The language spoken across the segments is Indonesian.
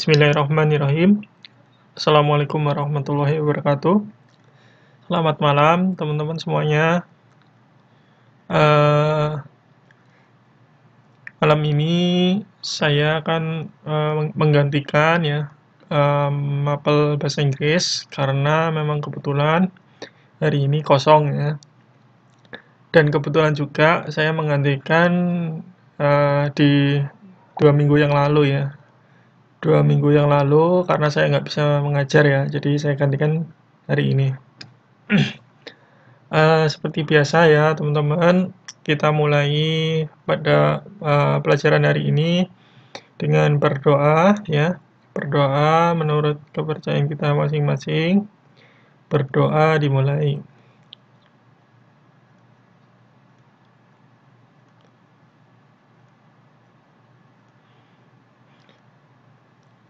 Bismillahirrahmanirrahim. Assalamualaikum warahmatullahi wabarakatuh. Selamat malam teman-teman semuanya. Uh, malam ini saya akan uh, menggantikan ya um, mapel bahasa Inggris karena memang kebetulan hari ini kosong ya. Dan kebetulan juga saya menggantikan uh, di dua minggu yang lalu ya dua minggu yang lalu karena saya nggak bisa mengajar ya, jadi saya gantikan hari ini. uh, seperti biasa ya teman-teman, kita mulai pada uh, pelajaran hari ini dengan berdoa ya, berdoa menurut kepercayaan kita masing-masing. Berdoa dimulai.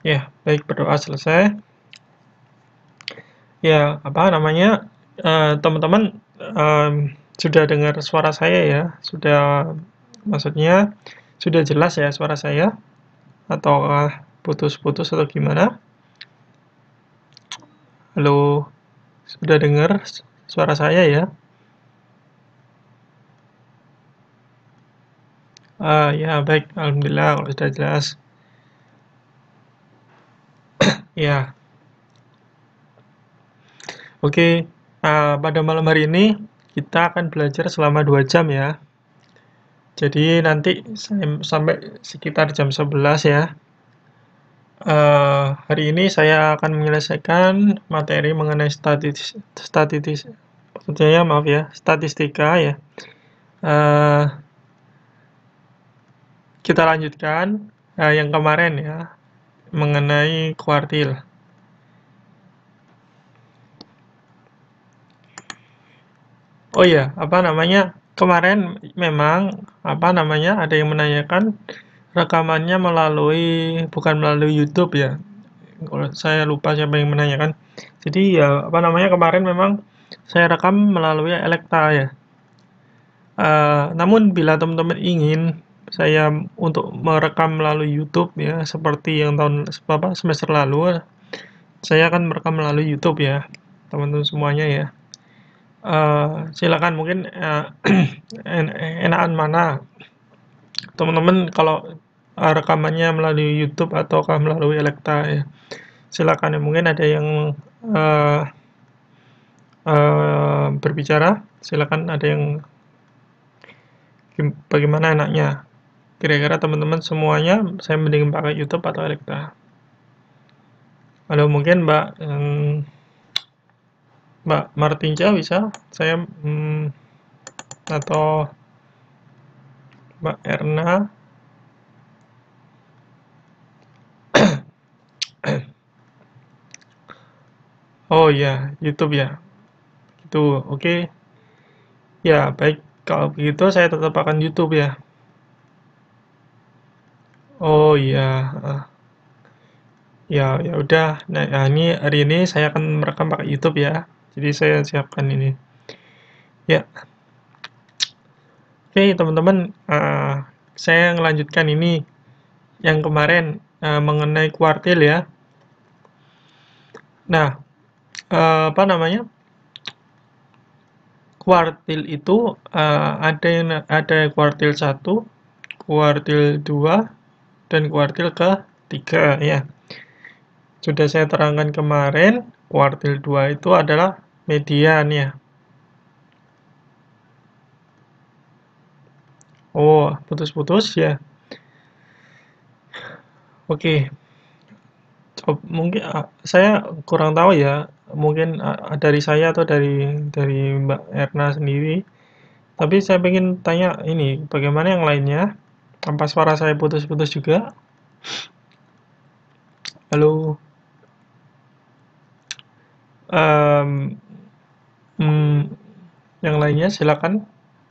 Ya, baik berdoa selesai. Ya, apa namanya? Eh, teman-teman uh, um, sudah dengar suara saya ya, sudah maksudnya sudah jelas ya suara saya atau putus-putus uh, atau gimana? Halo, sudah dengar suara saya ya? Uh, ya baik, alhamdulillah kalau sudah jelas. Ya. Oke, uh, pada malam hari ini kita akan belajar selama 2 jam ya. Jadi nanti sampai sekitar jam 11 ya. Uh, hari ini saya akan menyelesaikan materi mengenai statistik. statis, ya, maaf ya, statistika ya. Uh, kita lanjutkan uh, yang kemarin ya mengenai kuartil. Oh iya, apa namanya? Kemarin memang apa namanya ada yang menanyakan rekamannya melalui bukan melalui YouTube ya. Kalau saya lupa siapa yang menanyakan. Jadi ya apa namanya kemarin memang saya rekam melalui Elekta ya. Uh, namun bila teman-teman ingin saya untuk merekam melalui YouTube ya seperti yang tahun apa semester lalu saya akan merekam melalui YouTube ya teman-teman semuanya ya uh, silakan mungkin uh, en enakan mana teman-teman kalau eh, rekamannya melalui YouTube ataukah melalui Elekta ya silakan ya mungkin ada yang uh, uh, berbicara silakan ada yang bagaimana enaknya kira-kira teman-teman semuanya saya mending pakai YouTube atau Elektra kalau mungkin Mbak yang Mbak Martinca bisa saya hmm, atau Mbak Erna Oh ya, YouTube ya. Itu oke. Okay. Ya, baik kalau begitu saya tetap akan YouTube ya. Oh iya, Ya ya udah. Nah, ah, ini hari ini saya akan merekam pakai YouTube ya. Jadi saya siapkan ini. Ya. Oke, teman-teman, uh, saya melanjutkan ini yang kemarin uh, mengenai kuartil ya. Nah, uh, apa namanya? Kuartil itu ada yang ada kuartil satu, kuartil dua dan kuartil ke ketiga ya. Sudah saya terangkan kemarin, kuartil 2 itu adalah median ya. Oh, putus-putus ya. Oke. Okay. Mungkin ah, saya kurang tahu ya, mungkin ah, dari saya atau dari dari Mbak Erna sendiri. Tapi saya ingin tanya ini, bagaimana yang lainnya? tanpa suara saya putus-putus juga lalu um, hmm, yang lainnya silakan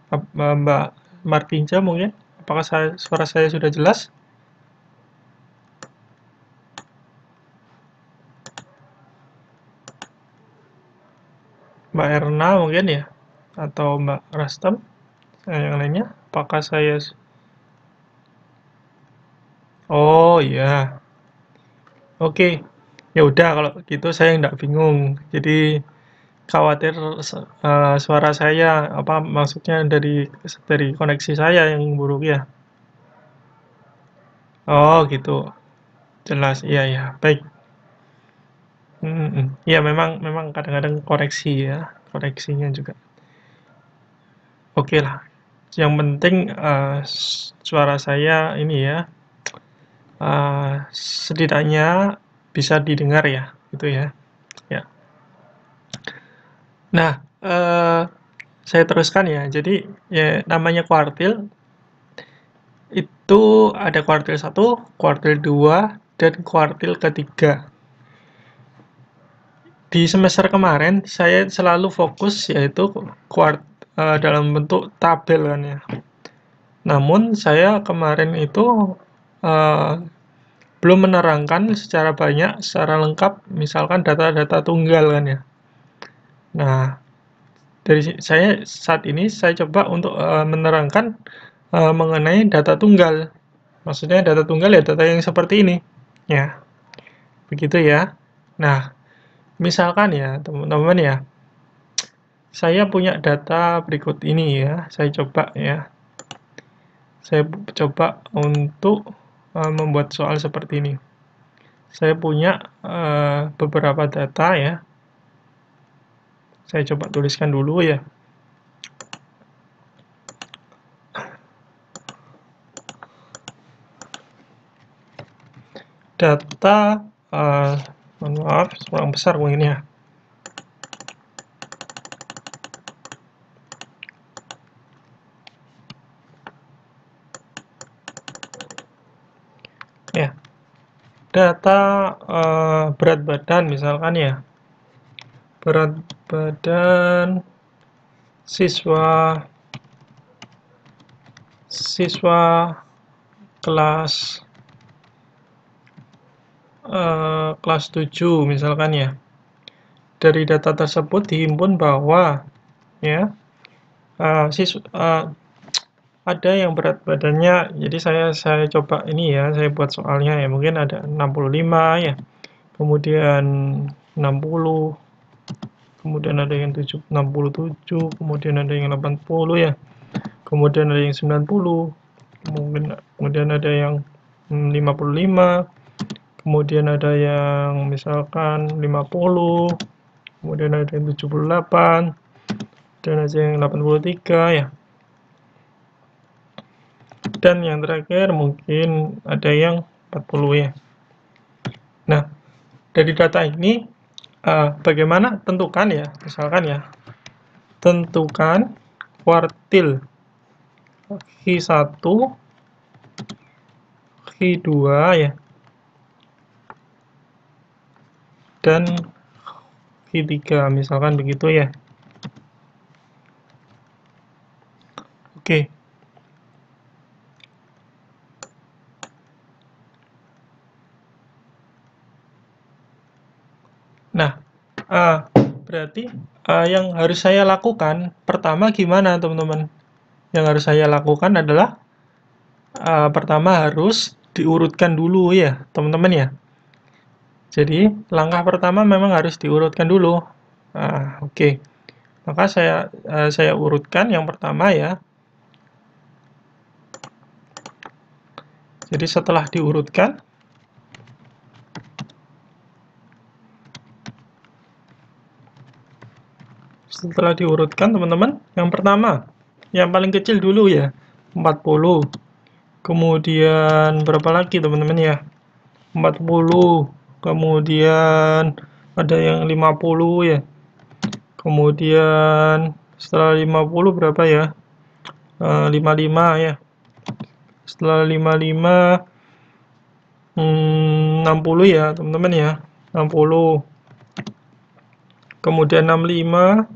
Mbak Martinja mungkin apakah saya, suara saya sudah jelas Mbak Erna mungkin ya atau Mbak Rastem, yang lainnya apakah saya Oh iya. Oke. Ya udah kalau gitu saya nggak bingung. Jadi khawatir uh, suara saya apa maksudnya dari dari koneksi saya yang buruk ya. Oh gitu. Jelas. Iya ya. Baik. Hmm Ya memang memang kadang-kadang koreksi ya, koreksinya juga. Oke okay lah. Yang penting uh, suara saya ini ya uh, setidaknya bisa didengar ya gitu ya ya nah uh, saya teruskan ya jadi ya namanya kuartil itu ada kuartil satu, kuartil 2, dan kuartil ketiga di semester kemarin saya selalu fokus yaitu kuart eh, dalam bentuk tabel kan ya. Namun saya kemarin itu uh, belum menerangkan secara banyak, secara lengkap, misalkan data-data tunggal kan ya. Nah, dari saya saat ini saya coba untuk uh, menerangkan uh, mengenai data tunggal. Maksudnya data tunggal ya data yang seperti ini, ya. Begitu ya. Nah, misalkan ya teman-teman ya, saya punya data berikut ini ya. Saya coba ya. Saya coba untuk Eh, membuat soal seperti ini. Saya punya uh, beberapa data ya. Saya coba tuliskan dulu ya. Data, uh, maaf, kurang besar mungkin ya. data uh, berat badan misalkan ya berat badan siswa siswa kelas uh, kelas 7 misalkan ya dari data tersebut dihimpun bahwa ya uh, siswa, uh, ada yang berat badannya jadi saya saya coba ini ya saya buat soalnya ya mungkin ada 65 ya kemudian 60 kemudian ada yang 67 kemudian ada yang 80 ya kemudian ada yang 90 mungkin kemudian ada yang 55 kemudian ada yang misalkan 50 kemudian ada yang 78 dan ada yang 83 ya dan yang terakhir mungkin ada yang 40 ya nah dari data ini uh, bagaimana tentukan ya misalkan ya tentukan kuartil Q1 Q2 ya dan Q3 misalkan begitu ya oke okay. Nah, uh, berarti uh, yang harus saya lakukan pertama gimana teman-teman? Yang harus saya lakukan adalah uh, pertama harus diurutkan dulu ya teman-teman ya. Jadi langkah pertama memang harus diurutkan dulu. Uh, Oke, okay. maka saya uh, saya urutkan yang pertama ya. Jadi setelah diurutkan, setelah diurutkan teman-teman yang pertama yang paling kecil dulu ya 40 kemudian berapa lagi teman-teman ya 40 kemudian ada yang 50 ya kemudian setelah 50 berapa ya e, eh, 55 ya setelah 55 60 hmm, ya teman-teman ya 60 kemudian 65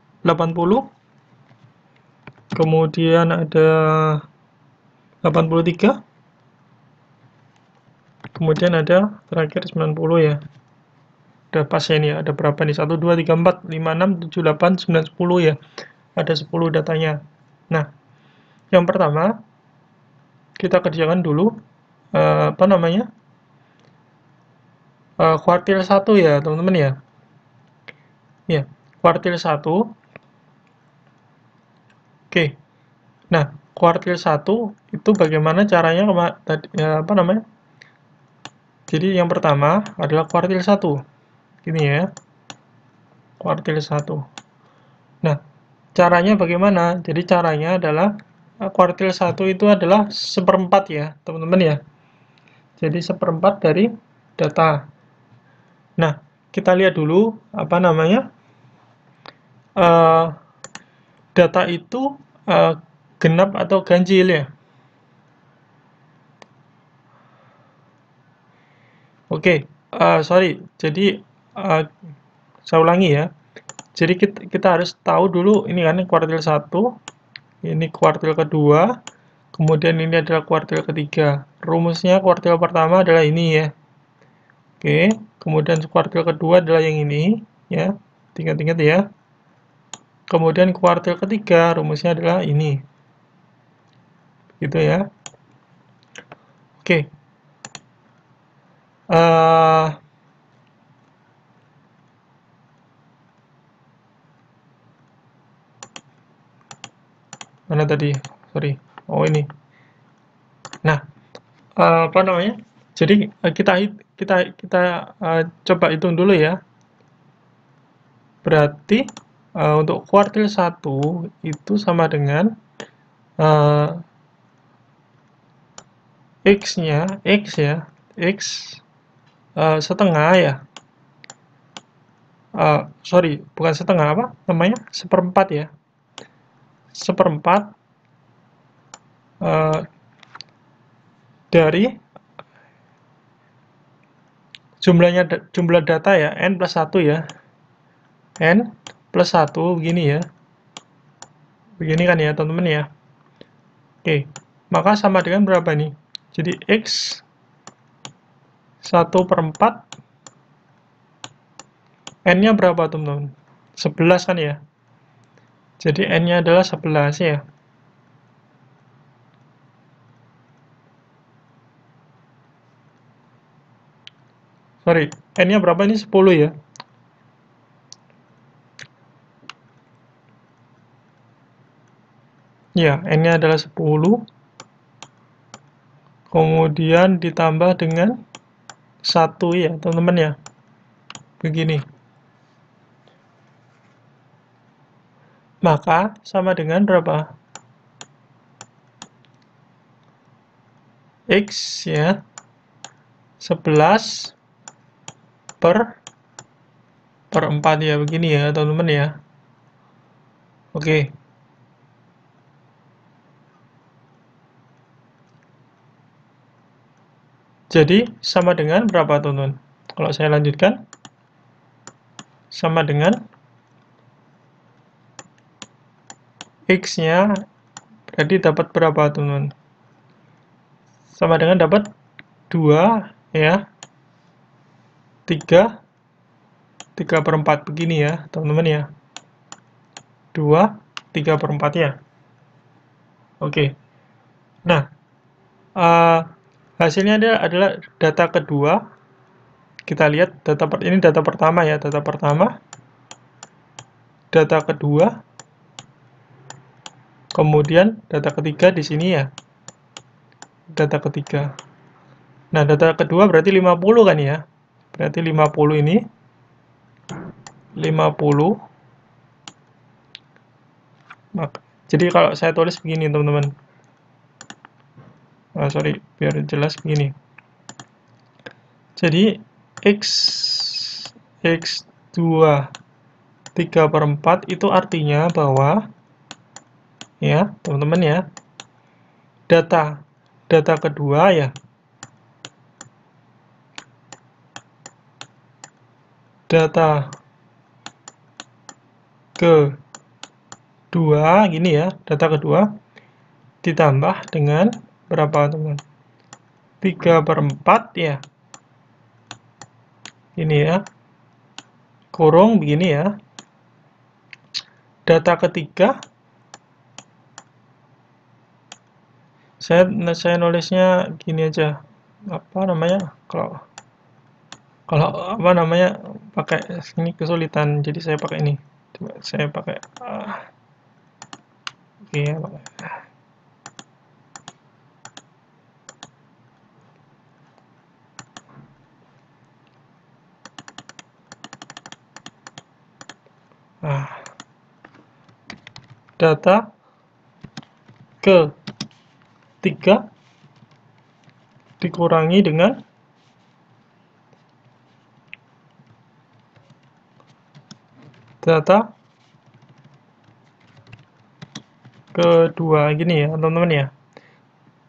80 kemudian ada 83 kemudian ada terakhir 90 ya ada ini ya. ada berapa nih 1, 2, 3, 4, 5, 6, 7, 8, 9, 10 ya ada 10 datanya nah yang pertama kita kerjakan dulu uh, apa namanya uh, kuartil 1 ya teman-teman ya ya kuartil 1 Oke. Nah, kuartil 1 itu bagaimana caranya tadi ya, apa namanya? Jadi yang pertama adalah kuartil 1. Gini ya. Kuartil 1. Nah, caranya bagaimana? Jadi caranya adalah eh, kuartil 1 itu adalah seperempat ya, teman-teman ya. Jadi seperempat dari data. Nah, kita lihat dulu apa namanya uh, data itu uh, genap atau ganjil ya. Oke, okay, uh, eh, sorry. Jadi uh, saya ulangi ya. Jadi kita, kita harus tahu dulu ini kan kuartil satu. ini kuartil kedua, kemudian ini adalah kuartil ketiga. Rumusnya kuartil pertama adalah ini ya. Oke, okay, kemudian kuartil kedua adalah yang ini ya. Ingat-ingat ya. Kemudian kuartil ketiga rumusnya adalah ini. Gitu ya. Oke. Uh, mana tadi? Sorry. Oh ini. Nah, uh, apa namanya? Jadi uh, kita kita kita uh, coba hitung dulu ya. Berarti uh, untuk kuartil 1 itu sama dengan uh, x-nya x ya x uh, setengah ya uh, sorry bukan setengah apa namanya seperempat ya seperempat uh, dari jumlahnya jumlah data ya n plus 1 ya n plus 1 begini ya. Begini kan ya teman-teman ya. Oke, maka sama dengan berapa nih? Jadi X 1 per 4 N-nya berapa teman-teman? 11 kan ya? Jadi N-nya adalah 11 ya. Sorry, N-nya berapa ini? 10 ya. Ya, n-nya adalah 10. Kemudian ditambah dengan 1 ya, teman-teman ya. Begini. Maka sama dengan berapa? X ya. 11 per per 4 ya, begini ya, teman-teman ya. Oke. Okay. Jadi, sama dengan berapa, teman-teman? Kalau saya lanjutkan, sama dengan X-nya berarti dapat berapa, teman-teman? Sama dengan dapat 2, ya. 3, 3 per 4 begini ya, teman-teman ya. 2, 3 per 4 ya. Oke. Okay. Nah, uh, hasilnya dia adalah data kedua kita lihat data per, ini data pertama ya data pertama data kedua kemudian data ketiga di sini ya data ketiga nah data kedua berarti 50 kan ya berarti 50 ini 50 jadi kalau saya tulis begini teman-teman oh, sorry biar jelas begini jadi x x2 3 per 4 itu artinya bahwa ya teman-teman ya data data kedua ya data kedua gini ya data kedua ditambah dengan berapa teman 3 per 4 ya ini ya kurung begini ya data ketiga saya nah, saya nulisnya gini aja apa namanya kalau kalau apa namanya pakai ini kesulitan jadi saya pakai ini coba saya pakai uh, oke okay, ya, pakai Ah. data ke 3 dikurangi dengan data kedua gini ya teman-teman ya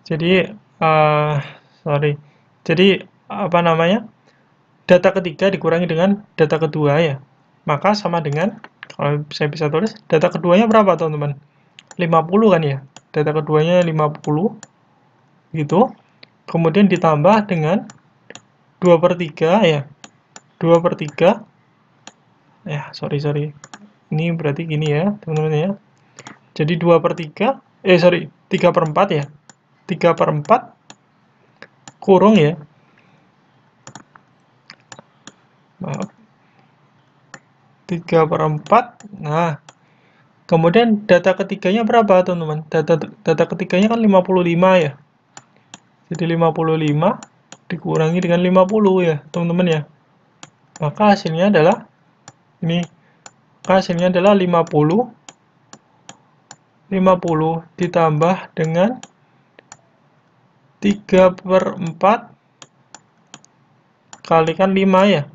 jadi uh, sorry jadi apa namanya data ketiga dikurangi dengan data kedua ya maka sama dengan kalau saya bisa tulis, data keduanya berapa teman-teman? 50 kan ya? Data keduanya 50, gitu. Kemudian ditambah dengan 2 per 3 ya. 2 per 3, ya sorry, sorry. Ini berarti gini ya, teman-teman ya. Jadi 2 per 3, eh sorry, 3 per 4 ya. 3 per 4, kurung ya. Maaf, 3 per 4. Nah, kemudian data ketiganya berapa, teman-teman? Data, data ketiganya kan 55 ya. Jadi 55 dikurangi dengan 50 ya, teman-teman ya. Maka hasilnya adalah, ini, maka hasilnya adalah 50 50 ditambah dengan 3 per 4 kalikan 5 ya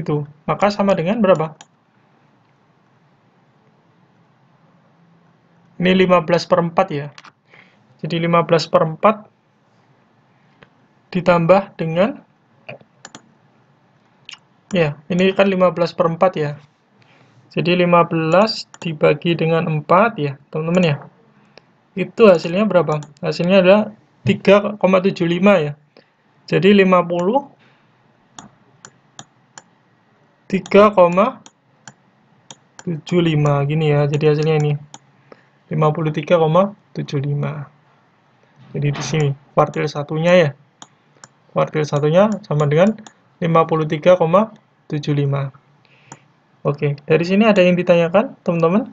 itu. Maka sama dengan berapa? Ini 15 per 4 ya. Jadi 15 per 4 ditambah dengan ya, ini kan 15 per 4 ya. Jadi 15 dibagi dengan 4 ya, teman-teman ya. Itu hasilnya berapa? Hasilnya adalah 3,75 ya. Jadi 50 3,75 gini ya jadi hasilnya ini 53,75 jadi di sini kuartil satunya ya kuartil satunya sama dengan 53,75 oke dari sini ada yang ditanyakan teman-teman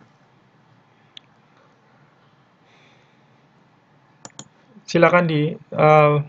silakan di uh,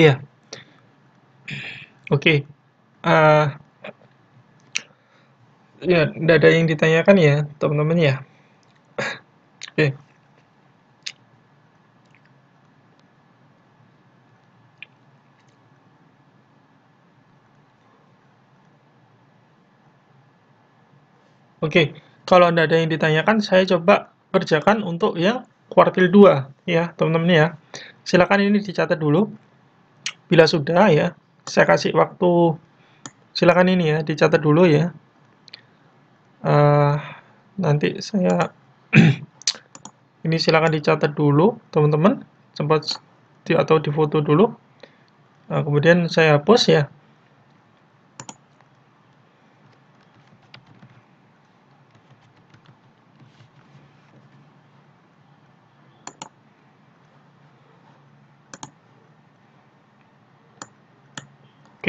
Iya. Yeah. Oke. Okay. Uh, eh, ya, tidak ada yang ditanyakan ya, teman-teman ya. Oke. Okay. Oke, okay. kalau Anda ada yang ditanyakan, saya coba kerjakan untuk yang kuartil 2 ya, teman-teman ya. Silakan ini dicatat dulu. Bila sudah ya, saya kasih waktu, silakan ini ya, dicatat dulu ya. Uh, nanti saya, ini silakan dicatat dulu teman-teman, sempat di, atau difoto dulu. Nah, kemudian saya hapus ya.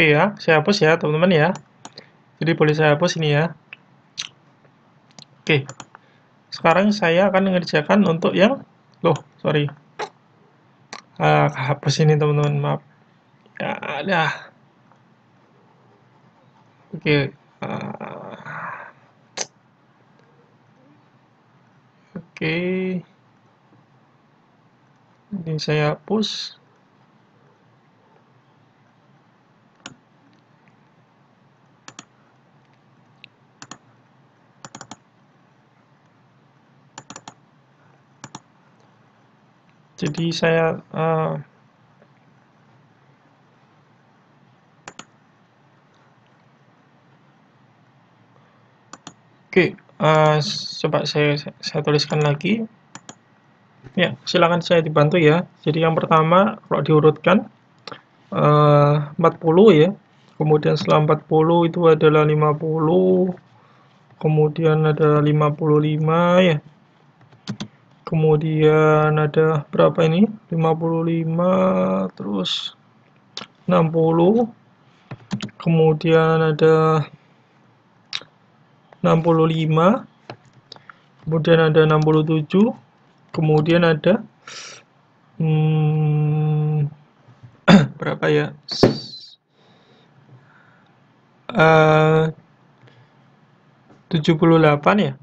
Oke ya, saya hapus ya teman-teman ya. Jadi boleh saya hapus ini ya. Oke, sekarang saya akan mengerjakan untuk yang, loh sorry, uh, hapus ini teman-teman maaf. Ya ada. Oke. Uh, Oke. Ini saya hapus. jadi saya uh, Oke, okay, uh, eh, coba saya, saya tuliskan lagi. Ya, silakan saya dibantu ya. Jadi yang pertama, kalau diurutkan, eh, uh, 40 ya. Kemudian setelah 40 itu adalah 50. Kemudian ada 55 ya kemudian ada berapa ini 55 terus 60 kemudian ada 65 kemudian ada 67 kemudian ada hmm, berapa ya eh, uh, 78 ya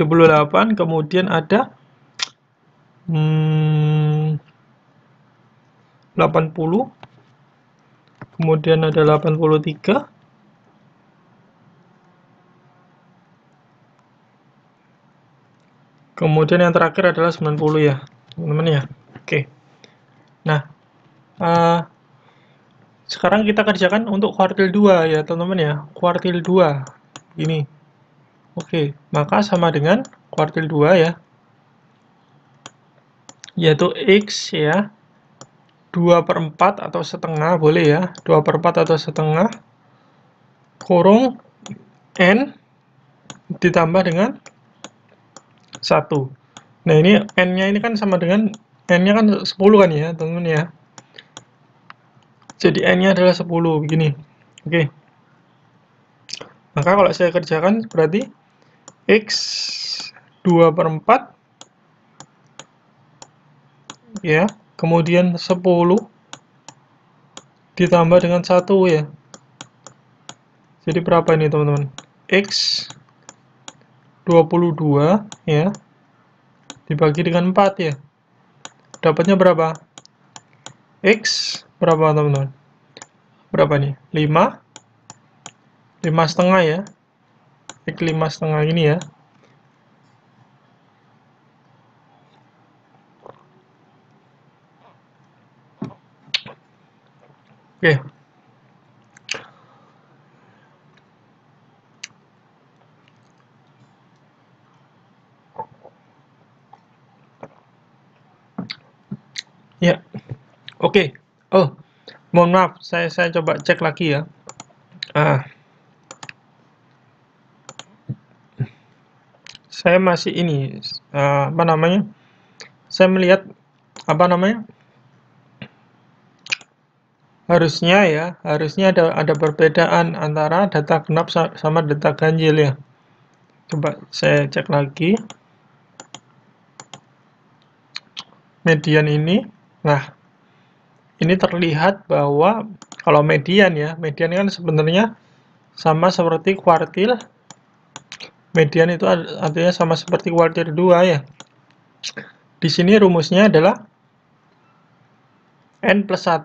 78 kemudian ada hmm, 80 kemudian ada 83 kemudian yang terakhir adalah 90 ya teman-teman ya oke nah uh, sekarang kita kerjakan untuk kuartil 2 ya teman-teman ya kuartil 2 ini Oke, maka sama dengan kuartil 2 ya. Yaitu X ya. 2 per 4 atau setengah boleh ya. 2 per 4 atau setengah. Kurung N ditambah dengan 1. Nah ini N-nya ini kan sama dengan N-nya kan 10 kan ya teman-teman ya. Jadi N-nya adalah 10 begini. Oke. Maka kalau saya kerjakan berarti X 2 per 4 ya kemudian 10 ditambah dengan 1 ya jadi berapa ini teman-teman X 22 ya dibagi dengan 4 ya dapatnya berapa X berapa teman-teman berapa nih 5 5 setengah ya klik lima setengah ini ya Oke. Okay. Ya. Oke. Okay. Oh, mohon maaf, saya saya coba cek lagi ya. Ah. saya masih ini uh, apa namanya? Saya melihat apa namanya? Harusnya ya, harusnya ada ada perbedaan antara data genap sama data ganjil ya. Coba saya cek lagi. Median ini. Nah, ini terlihat bahwa kalau median ya, median kan sebenarnya sama seperti kuartil median itu artinya sama seperti kuartir 2 ya. Di sini rumusnya adalah N plus 1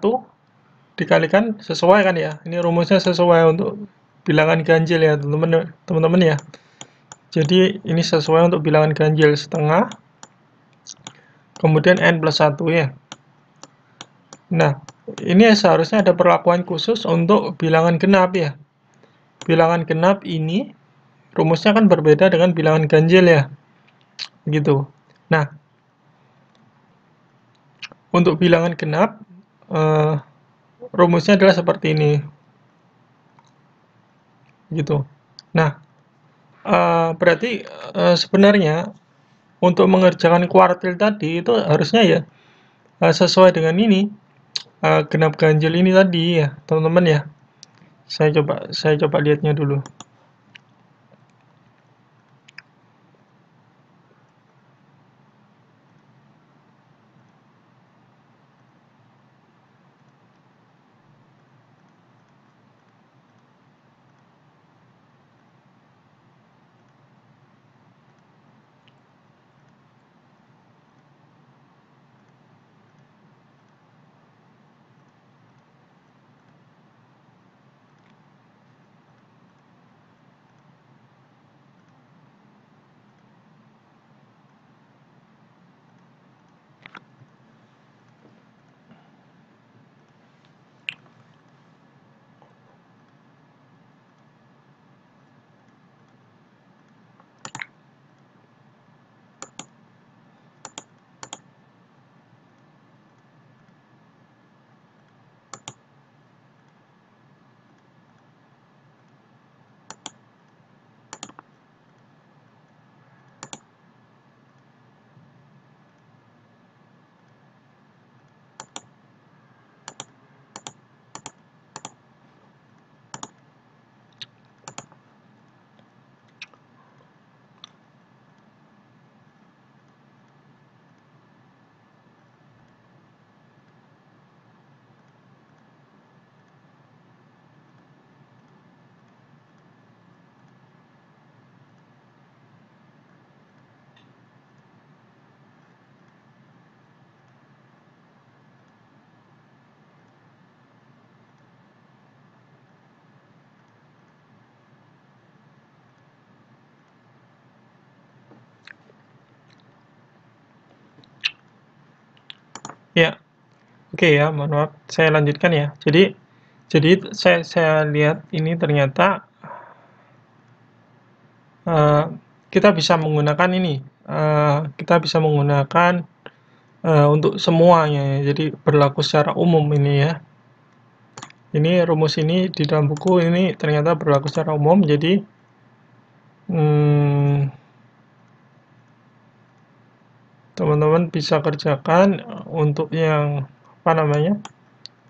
dikalikan sesuai kan ya. Ini rumusnya sesuai untuk bilangan ganjil ya teman-teman ya. Jadi ini sesuai untuk bilangan ganjil setengah. Kemudian N plus 1 ya. Nah, ini seharusnya ada perlakuan khusus untuk bilangan genap ya. Bilangan genap ini rumusnya kan berbeda dengan bilangan ganjil ya. gitu. Nah, untuk bilangan genap, uh, rumusnya adalah seperti ini. Gitu. Nah, uh, berarti uh, sebenarnya untuk mengerjakan kuartil tadi itu harusnya ya uh, sesuai dengan ini uh, genap ganjil ini tadi ya teman-teman ya saya coba saya coba lihatnya dulu Oke ya, mohon maaf. Saya lanjutkan ya. Jadi, jadi saya, saya lihat ini ternyata uh, kita bisa menggunakan ini. Uh, kita bisa menggunakan uh, untuk semuanya. Ya. Jadi berlaku secara umum ini ya. Ini rumus ini di dalam buku ini ternyata berlaku secara umum. Jadi hmm, teman-teman hmm, teman -teman bisa kerjakan untuk yang apa namanya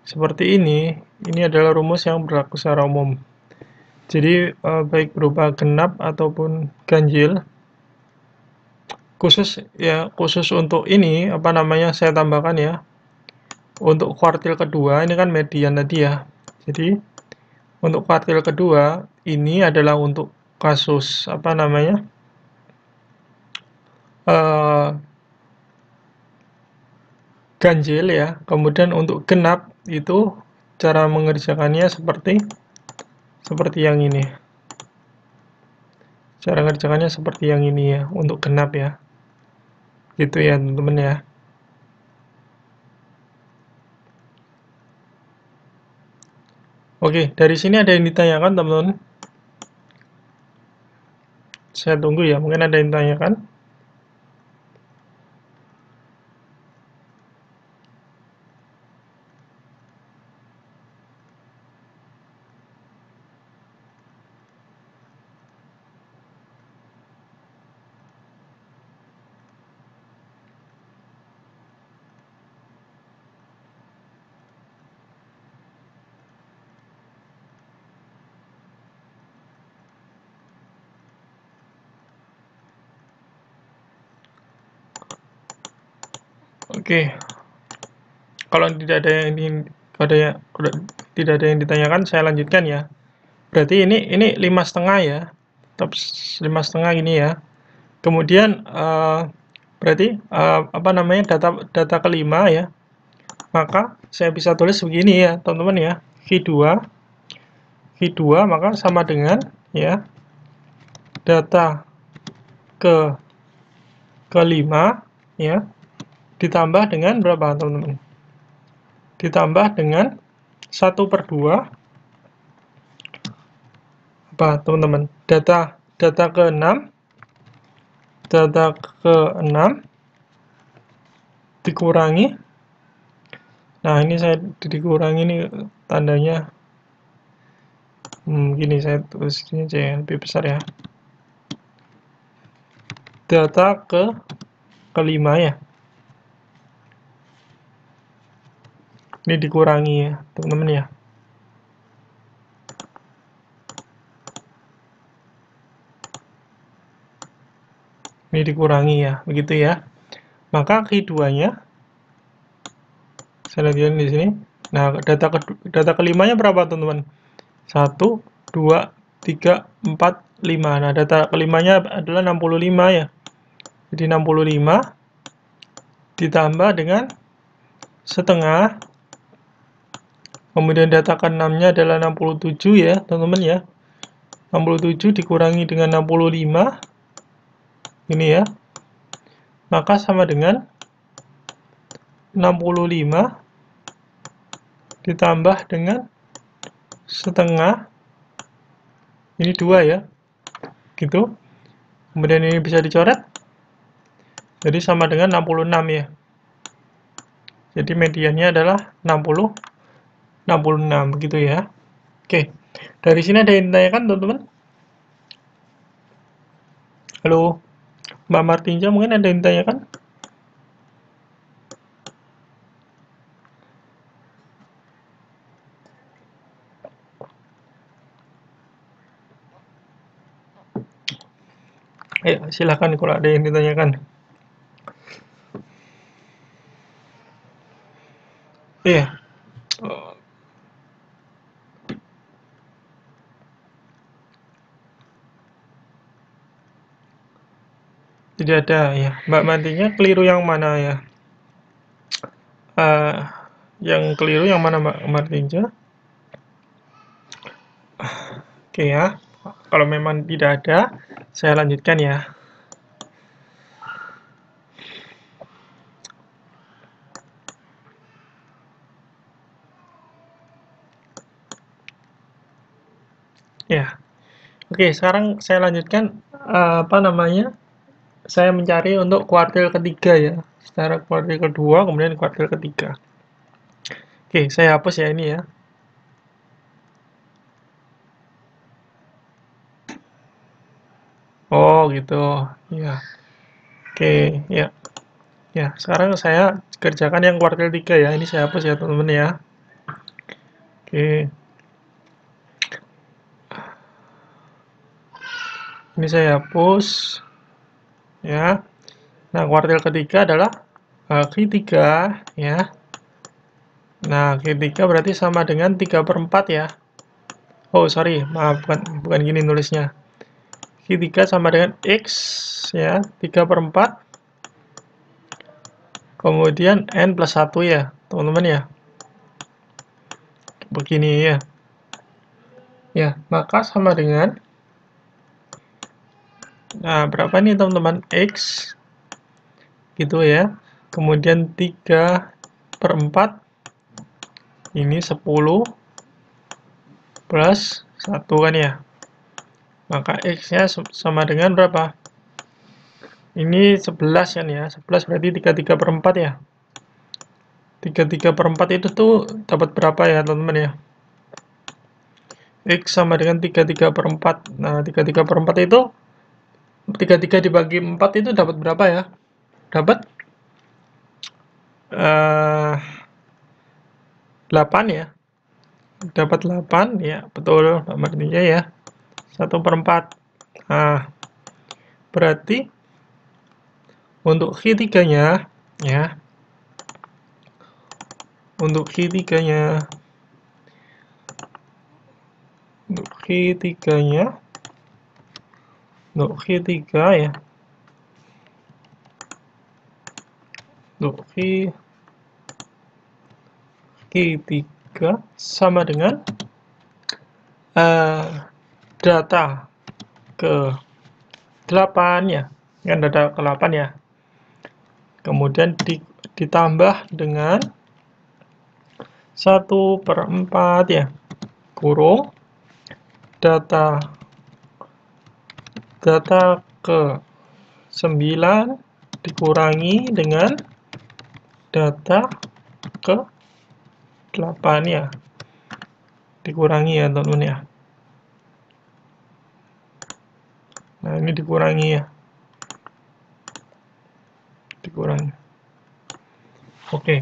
seperti ini ini adalah rumus yang berlaku secara umum jadi eh, baik berupa genap ataupun ganjil khusus ya khusus untuk ini apa namanya saya tambahkan ya untuk kuartil kedua ini kan median tadi ya jadi untuk kuartil kedua ini adalah untuk kasus apa namanya uh, ganjil ya. Kemudian untuk genap itu cara mengerjakannya seperti seperti yang ini. Cara mengerjakannya seperti yang ini ya, untuk genap ya. Gitu ya, teman-teman ya. Oke, dari sini ada yang ditanyakan, teman-teman. Saya tunggu ya, mungkin ada yang ditanyakan. Oke. Kalau tidak ada yang ingin ada ya, tidak ada yang ditanyakan, saya lanjutkan ya. Berarti ini ini lima setengah ya, top lima setengah ini ya. Kemudian uh, berarti uh, apa namanya data data kelima ya, maka saya bisa tulis begini ya, teman-teman ya, v 2 v 2 maka sama dengan ya data ke kelima ya ditambah dengan berapa teman-teman? Ditambah dengan 1 per 2 apa teman-teman? Data data ke-6 data ke-6 dikurangi nah ini saya dikurangi ini tandanya hmm, gini saya tulis ini aja yang lebih besar ya data ke kelima ya ini dikurangi ya teman-teman ya ini dikurangi ya begitu ya maka keduanya saya lihat di sini nah data ke, data kelimanya berapa teman-teman Satu, dua, tiga, empat, lima. nah data kelimanya adalah 65 ya jadi 65 ditambah dengan setengah kemudian data keenamnya adalah 67 ya teman-teman ya 67 dikurangi dengan 65 ini ya maka sama dengan 65 ditambah dengan setengah ini dua ya gitu kemudian ini bisa dicoret jadi sama dengan 66 ya jadi medianya adalah 66 66 begitu ya. Oke. Dari sini ada yang ditanyakan teman-teman? Halo. Mbak Martinja mungkin ada yang ditanyakan? Ayo, ya, silahkan kalau ada yang ditanyakan. Iya. Yeah. tidak ada ya Mbak Mantinya keliru yang mana ya uh, yang keliru yang mana Mbak Martinja oke okay, ya kalau memang tidak ada saya lanjutkan ya ya oke okay, sekarang saya lanjutkan uh, apa namanya saya mencari untuk kuartil ketiga ya secara kuartil kedua kemudian kuartil ketiga oke saya hapus ya ini ya oh gitu ya oke ya ya sekarang saya kerjakan yang kuartil tiga ya ini saya hapus ya teman-teman ya oke ini saya hapus ya. Nah, kuartil ketiga adalah eh, Q3, ya. Nah, Q3 berarti sama dengan 3 per 4, ya. Oh, sorry, maaf, bukan, bukan gini nulisnya. Q3 sama dengan X, ya, 3 per 4. Kemudian N plus 1, ya, teman-teman, ya. Begini, ya. Ya, maka sama dengan Nah, berapa nih teman-teman? X gitu ya. Kemudian 3 per 4 ini 10 plus 1 kan ya. Maka X-nya sama dengan berapa? Ini 11 kan ya. 11 berarti 33 per 4 ya. 33 per 4 itu tuh dapat berapa ya teman-teman ya? X sama dengan 33 per 4. Nah, 33 per 4 itu 33 dibagi 4 itu dapat berapa ya? Dapat uh, eh, 8 ya. Dapat 8 ya, betul Pak Martinya ya. 1 per 4. Ah. berarti untuk Q3-nya ya. Untuk Q3-nya untuk Q3-nya untuk Q3 ya untuk Q Q3 sama dengan uh, data ke 8 ya kan data ke 8 ya kemudian di, ditambah dengan 1 per 4 ya kurung data data ke 9 dikurangi dengan data ke 8 ya dikurangi ya teman-teman ya nah ini dikurangi ya dikurangi oke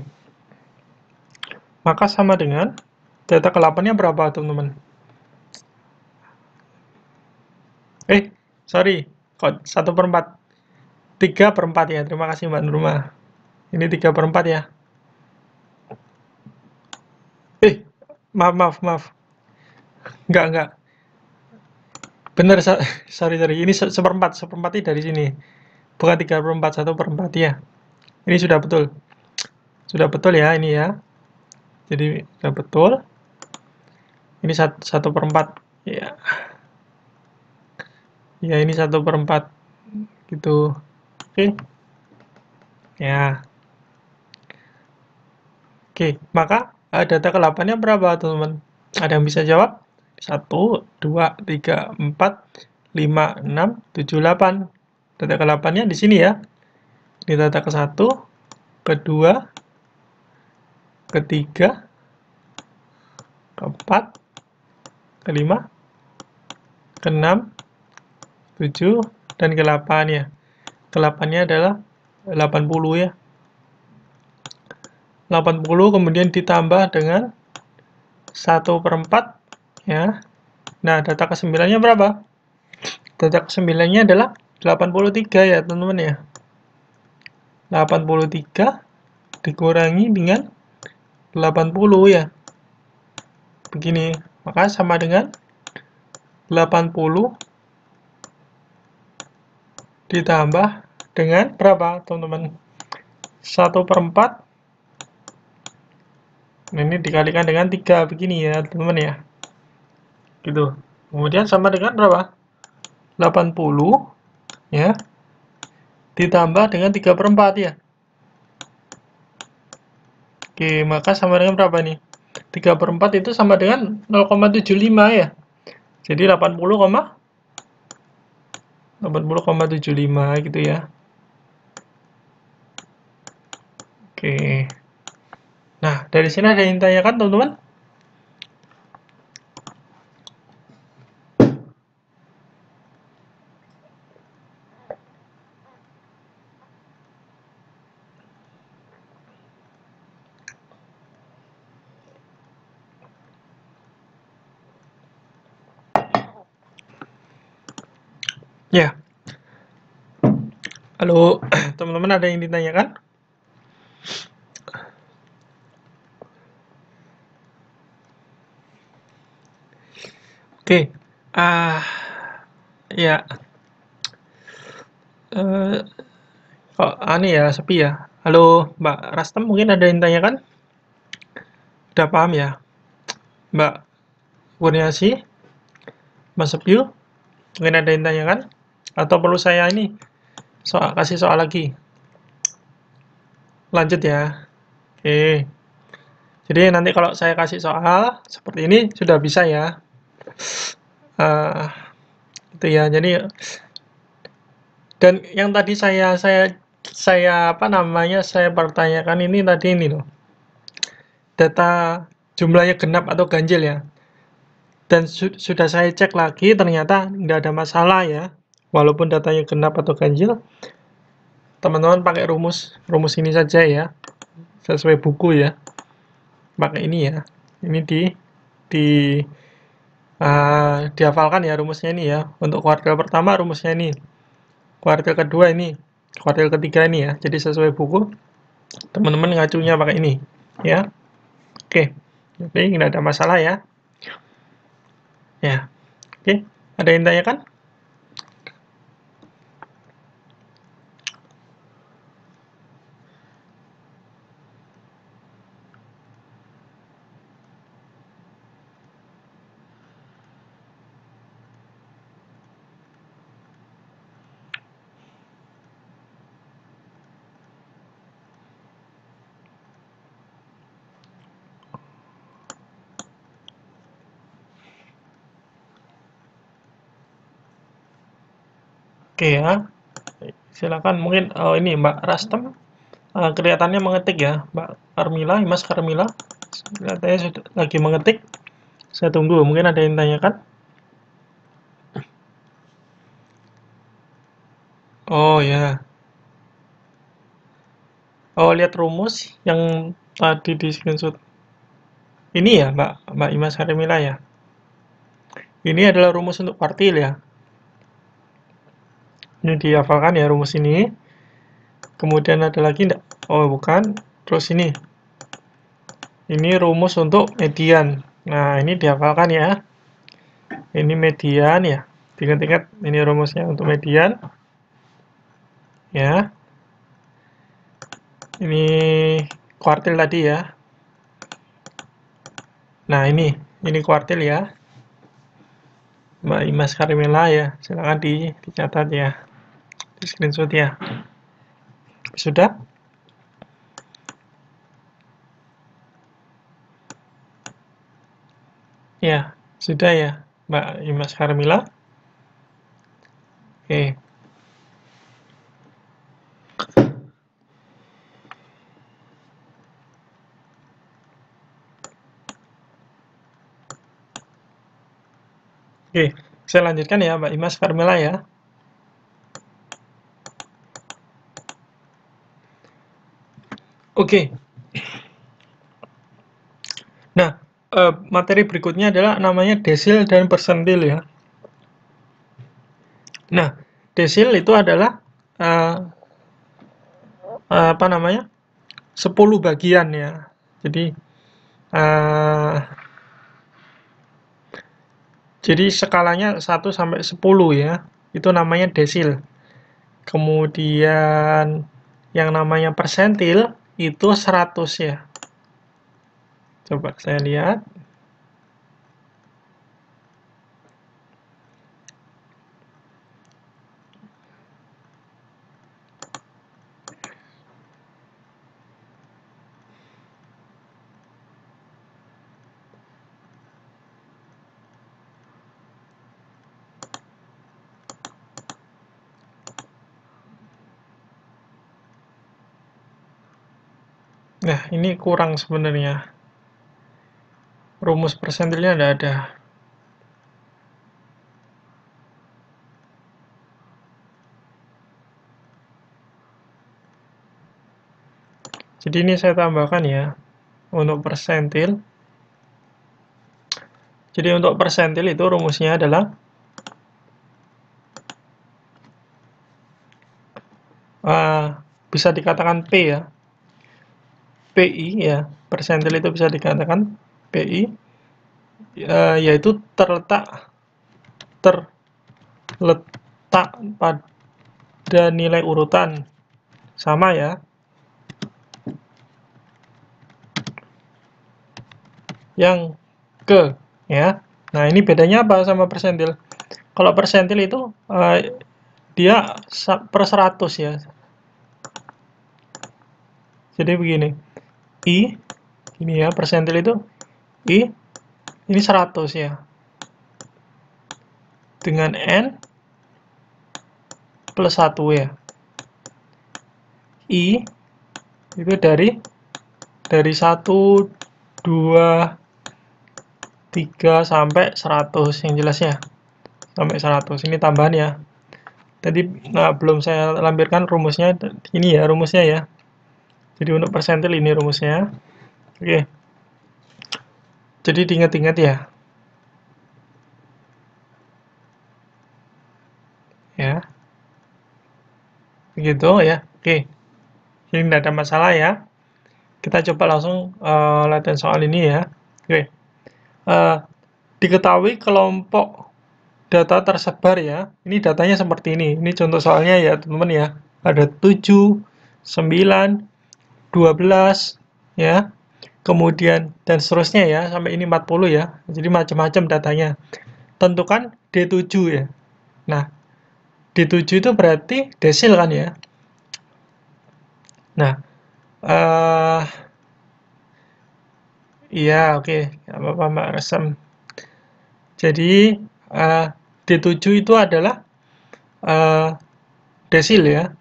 maka sama dengan data ke 8 nya berapa teman-teman eh sorry, kok 1 per 4. 3 per 4 ya, terima kasih Mbak Nurma. Ini tiga per 4 ya. Eh, maaf, maaf, maaf. Enggak, enggak. Bener, sorry, sorry. Ini seperempat, seperempatnya dari sini. Bukan tiga per 4, 1 per 4 ya. Ini sudah betul. Sudah betul ya, ini ya. Jadi, sudah betul. Ini satu per 4. Ya ya ini satu per empat gitu oke okay. ya oke okay. maka eh, data ke 8 nya berapa teman-teman ada yang bisa jawab 1, 2, 3, 4, 5, 6, 7, 8 data ke 8 nya di sini ya ini data ke 1 ke 2 ke 3 ke 4 ke 5 ke 6 7 dan ke-8 ya. Ke-8-nya adalah 80 ya. 80 kemudian ditambah dengan 1 per 4 ya. Nah, data ke-9-nya berapa? Data ke-9-nya adalah 83 ya, teman-teman ya. 83 dikurangi dengan 80 ya. Begini, maka sama dengan 80 ditambah dengan berapa teman-teman 1 per 4 nah, ini dikalikan dengan 3 begini ya teman-teman ya gitu kemudian sama dengan berapa 80 ya ditambah dengan 3 per 4 ya oke maka sama dengan berapa nih 3 per 4 itu sama dengan 0,75 ya jadi 80,75 gitu ya oke nah dari sini ada yang ditanyakan teman-teman Ya. Halo, teman-teman ada yang ditanyakan? Oke. Ah uh, ya. Eh uh, kok oh, aneh ya, sepi ya. Halo, Mbak Rastem mungkin ada yang ditanyakan? Udah paham ya? Mbak Kurniasi? Mas Sepiu, Mungkin ada yang tanyakan? atau perlu saya ini soal kasih soal lagi lanjut ya oke jadi nanti kalau saya kasih soal seperti ini sudah bisa ya uh, eh, itu ya jadi dan yang tadi saya saya saya apa namanya saya pertanyakan ini tadi ini loh data jumlahnya genap atau ganjil ya dan su sudah saya cek lagi ternyata tidak ada masalah ya walaupun datanya genap atau ganjil, teman-teman pakai rumus rumus ini saja ya, sesuai buku ya, pakai ini ya, ini di di uh, dihafalkan ya rumusnya ini ya, untuk kuartil pertama rumusnya ini, kuartil kedua ini, kuartil ketiga ini ya, jadi sesuai buku, teman-teman ngacunya pakai ini ya, oke, tapi tidak ada masalah ya, ya, oke, ada yang tanya kan? Oke ya, silakan mungkin oh, ini Mbak Rastem uh, eh, kelihatannya mengetik ya Mbak Carmila, Mas Carmila kelihatannya lagi mengetik. Saya tunggu, mungkin ada yang tanyakan. Oh ya. Oh lihat rumus yang tadi di screenshot. Ini ya Mbak Mbak Imas Harimila ya. Ini adalah rumus untuk partil ya. Ini dihafalkan ya rumus ini. Kemudian ada lagi enggak? Oh, bukan. Terus ini. Ini rumus untuk median. Nah, ini dihafalkan ya. Ini median ya. Tingkat-tingkat, ini rumusnya untuk median. Ya. Ini kuartil tadi ya. Nah, ini ini kuartil ya. Mbak Imas Karimela ya, silahkan dicatat ya screenshot ya sudah ya sudah ya Mbak Imas Karmila. oke Oke, saya lanjutkan ya Mbak Imas Karmila ya. Oke. Nah, eh, materi berikutnya adalah namanya desil dan persentil ya. Nah, desil itu adalah uh, apa namanya? 10 bagian ya. Jadi uh, jadi skalanya 1 sampai 10 ya. Itu namanya desil. Kemudian yang namanya persentil itu 100 ya. Coba saya lihat. Nah, ini kurang sebenarnya. Rumus persentilnya tidak ada. Jadi ini saya tambahkan ya, untuk persentil. Jadi untuk persentil itu rumusnya adalah uh, bisa dikatakan P ya, PI ya persentil itu bisa dikatakan PI e, ya, yaitu terletak terletak pada nilai urutan sama ya yang ke ya nah ini bedanya apa sama persentil kalau persentil itu e, dia per 100 ya jadi begini i ini ya persentil itu i ini 100 ya dengan n plus 1 ya i itu dari dari 1 2 3 sampai 100 yang jelasnya sampai 100 ini tambahan ya tadi nah, belum saya lampirkan rumusnya ini ya rumusnya ya jadi untuk persentil ini rumusnya oke okay. jadi diingat-ingat ya ya begitu ya oke okay. tidak ada masalah ya kita coba langsung uh, latihan soal ini ya oke okay. uh, eh, diketahui kelompok data tersebar ya. Ini datanya seperti ini. Ini contoh soalnya ya, teman-teman ya. Ada 7, 9, 12 ya kemudian dan seterusnya ya sampai ini 40 ya jadi macam-macam datanya tentukan D7 ya nah D7 itu berarti desil kan ya nah uh, iya oke okay. apa-apa Mbak Resem jadi eh, uh, D7 itu adalah uh, desil ya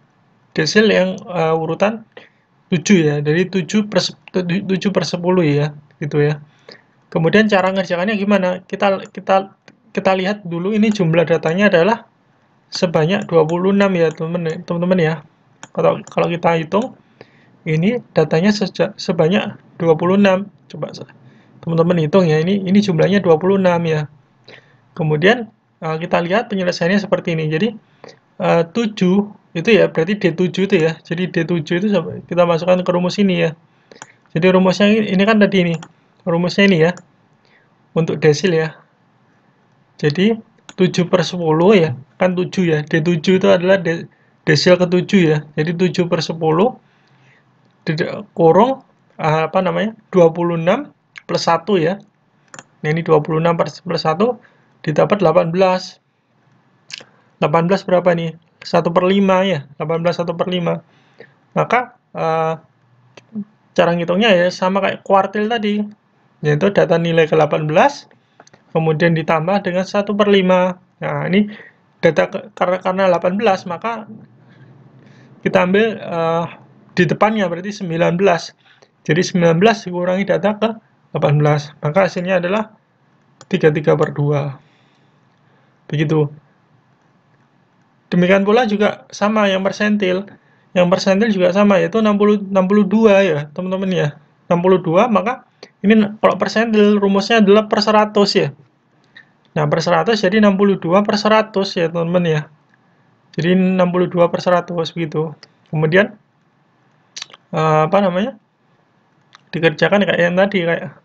desil yang uh, urutan 7 ya dari 7 per, 7 per 10 ya gitu ya kemudian cara ngerjakannya gimana kita kita kita lihat dulu ini jumlah datanya adalah sebanyak 26 ya teman-teman temen temen ya kalau kalau kita hitung ini datanya sejak sebanyak 26 coba teman-teman hitung ya ini ini jumlahnya 26 ya kemudian eh, kita lihat penyelesaiannya seperti ini jadi 7 eh, itu ya berarti D7 itu ya jadi D7 itu kita masukkan ke rumus ini ya jadi rumusnya ini, ini kan tadi ini rumusnya ini ya untuk desil ya jadi 7 per 10 ya kan 7 ya D7 itu adalah de, desil ke 7 ya jadi 7 per 10 kurung eh, apa namanya 26 plus 1 ya nah, ini 26 plus 1 didapat 18 18 berapa nih 1 per 5 ya, 18 1 per 5. Maka uh, cara ngitungnya ya sama kayak kuartil tadi, yaitu data nilai ke-18, kemudian ditambah dengan 1 per 5. Nah, ini data ke, karena, karena 18, maka kita ambil uh, di depannya berarti 19. Jadi 19 dikurangi data ke 18. Maka hasilnya adalah 33 per 2. Begitu. Demikian pula juga sama yang persentil. Yang persentil juga sama yaitu 60 62 ya, teman-teman ya. 62 maka ini kalau persentil rumusnya adalah per 100 ya. Nah, per 100 jadi 62 per 100 ya, teman-teman ya. Jadi 62 per 100 begitu. Kemudian uh, apa namanya? dikerjakan kayak yang tadi kayak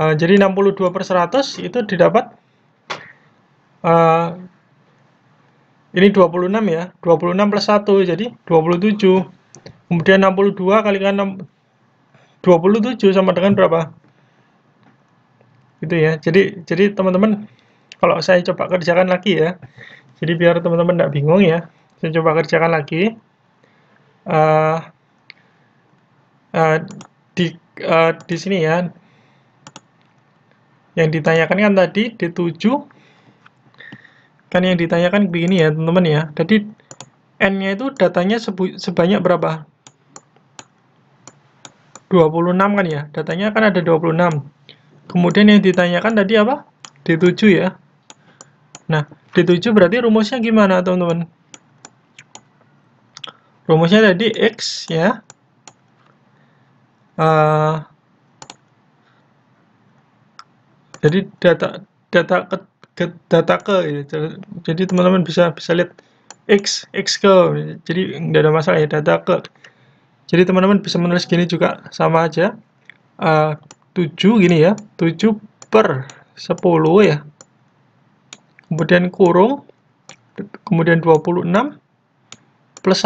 uh, jadi 62 per 100 itu didapat uh, ini 26 ya 26 plus 1 jadi 27 kemudian 62 kali 6, kan 27 sama dengan berapa gitu ya jadi jadi teman-teman kalau saya coba kerjakan lagi ya jadi biar teman-teman tidak bingung ya saya coba kerjakan lagi uh, uh, di uh, di sini ya yang ditanyakan kan tadi di 7 kan yang ditanyakan begini ya teman-teman ya jadi n-nya itu datanya sebanyak berapa 26 kan ya datanya kan ada 26 kemudian yang ditanyakan tadi apa D7 ya nah D7 berarti rumusnya gimana teman-teman rumusnya tadi X ya uh, jadi data data ke get data ke gitu. jadi teman-teman bisa bisa lihat x x ke jadi nggak ada masalah ya data ke jadi teman-teman bisa menulis gini juga sama aja eh, uh, 7 gini ya 7 per 10 ya kemudian kurung kemudian 26 plus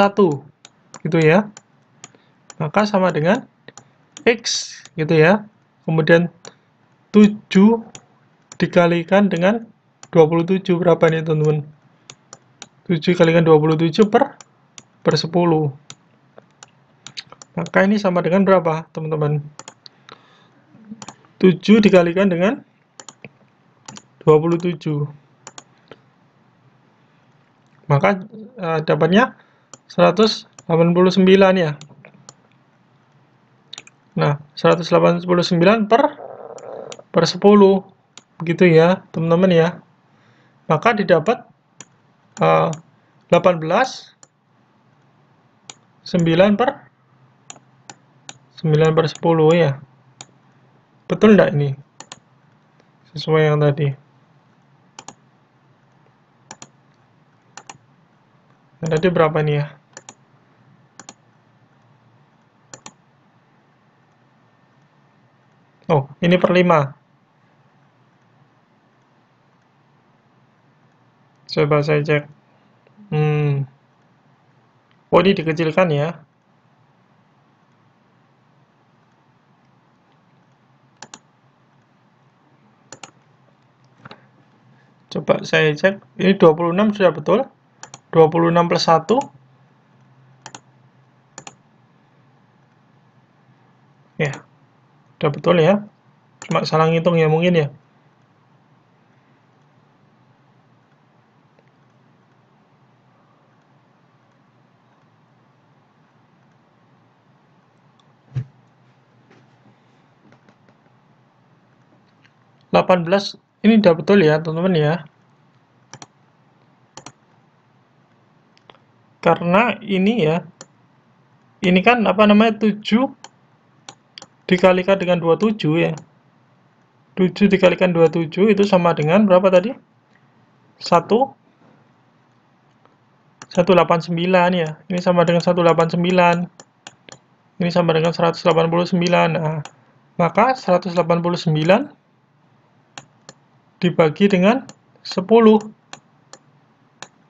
1 gitu ya maka sama dengan x gitu ya kemudian 7 dikalikan dengan 27 berapa nih teman-teman 7 kali 27 kan per per 10 maka ini sama dengan berapa teman-teman 7 dikalikan dengan 27 maka eh, dapatnya 189 ya nah 189 per per 10 begitu ya teman-teman ya maka didapat uh, 18 9 per 9 per 10 ya betul enggak ini sesuai yang tadi yang tadi berapa nih ya oh ini per 5 coba saya cek hmm. oh ini dikecilkan ya coba saya cek ini 26 sudah betul 26 plus 1 ya sudah betul ya cuma salah ngitung ya mungkin ya 18 ini udah betul ya teman-teman ya karena ini ya ini kan apa namanya 7 dikalikan dengan 27 ya 7 dikalikan 27 itu sama dengan berapa tadi 1 189 ya ini sama dengan 189 ini sama dengan 189 nah, maka 189 dibagi dengan 10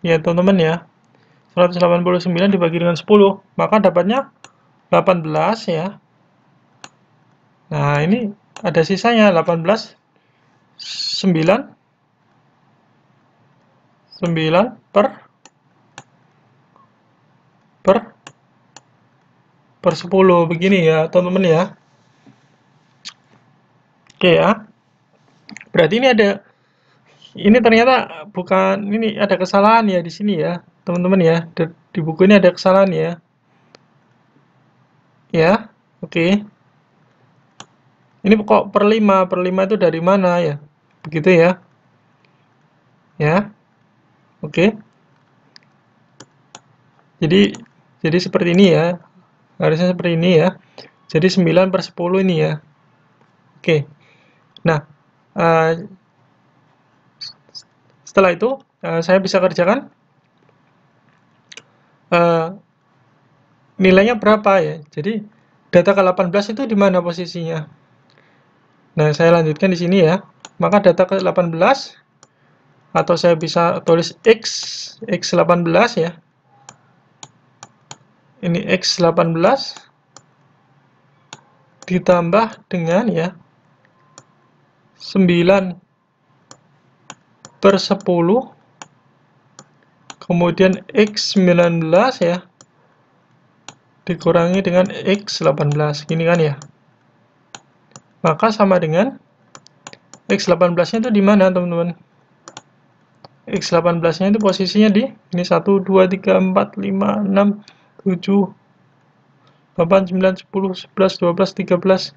ya teman-teman ya 189 dibagi dengan 10 maka dapatnya 18 ya nah ini ada sisanya 18 9 9 per per per 10 begini ya teman-teman ya oke ya Berarti ini ada ini ternyata bukan ini ada kesalahan ya di sini ya, teman-teman ya. Di, di buku ini ada kesalahan ya. Ya, oke. Okay. Ini kok per 5, per 5 itu dari mana ya? Begitu ya. Ya. Oke. Okay. Jadi jadi seperti ini ya. Harusnya seperti ini ya. Jadi 9 per 10 ini ya. Oke. Okay. Nah, Eh, setelah itu uh, saya bisa kerjakan uh, nilainya berapa ya jadi data ke 18 itu di mana posisinya nah saya lanjutkan di sini ya maka data ke 18 atau saya bisa tulis x x18 ya ini x18 ditambah dengan ya 9 per 10 kemudian X19 ya dikurangi dengan X18 gini kan ya maka sama dengan X18 nya itu dimana teman-teman X18 nya itu posisinya di ini 1, 2, 3, 4, 5, 6, 7 8, 9, 10, 11, 12, 13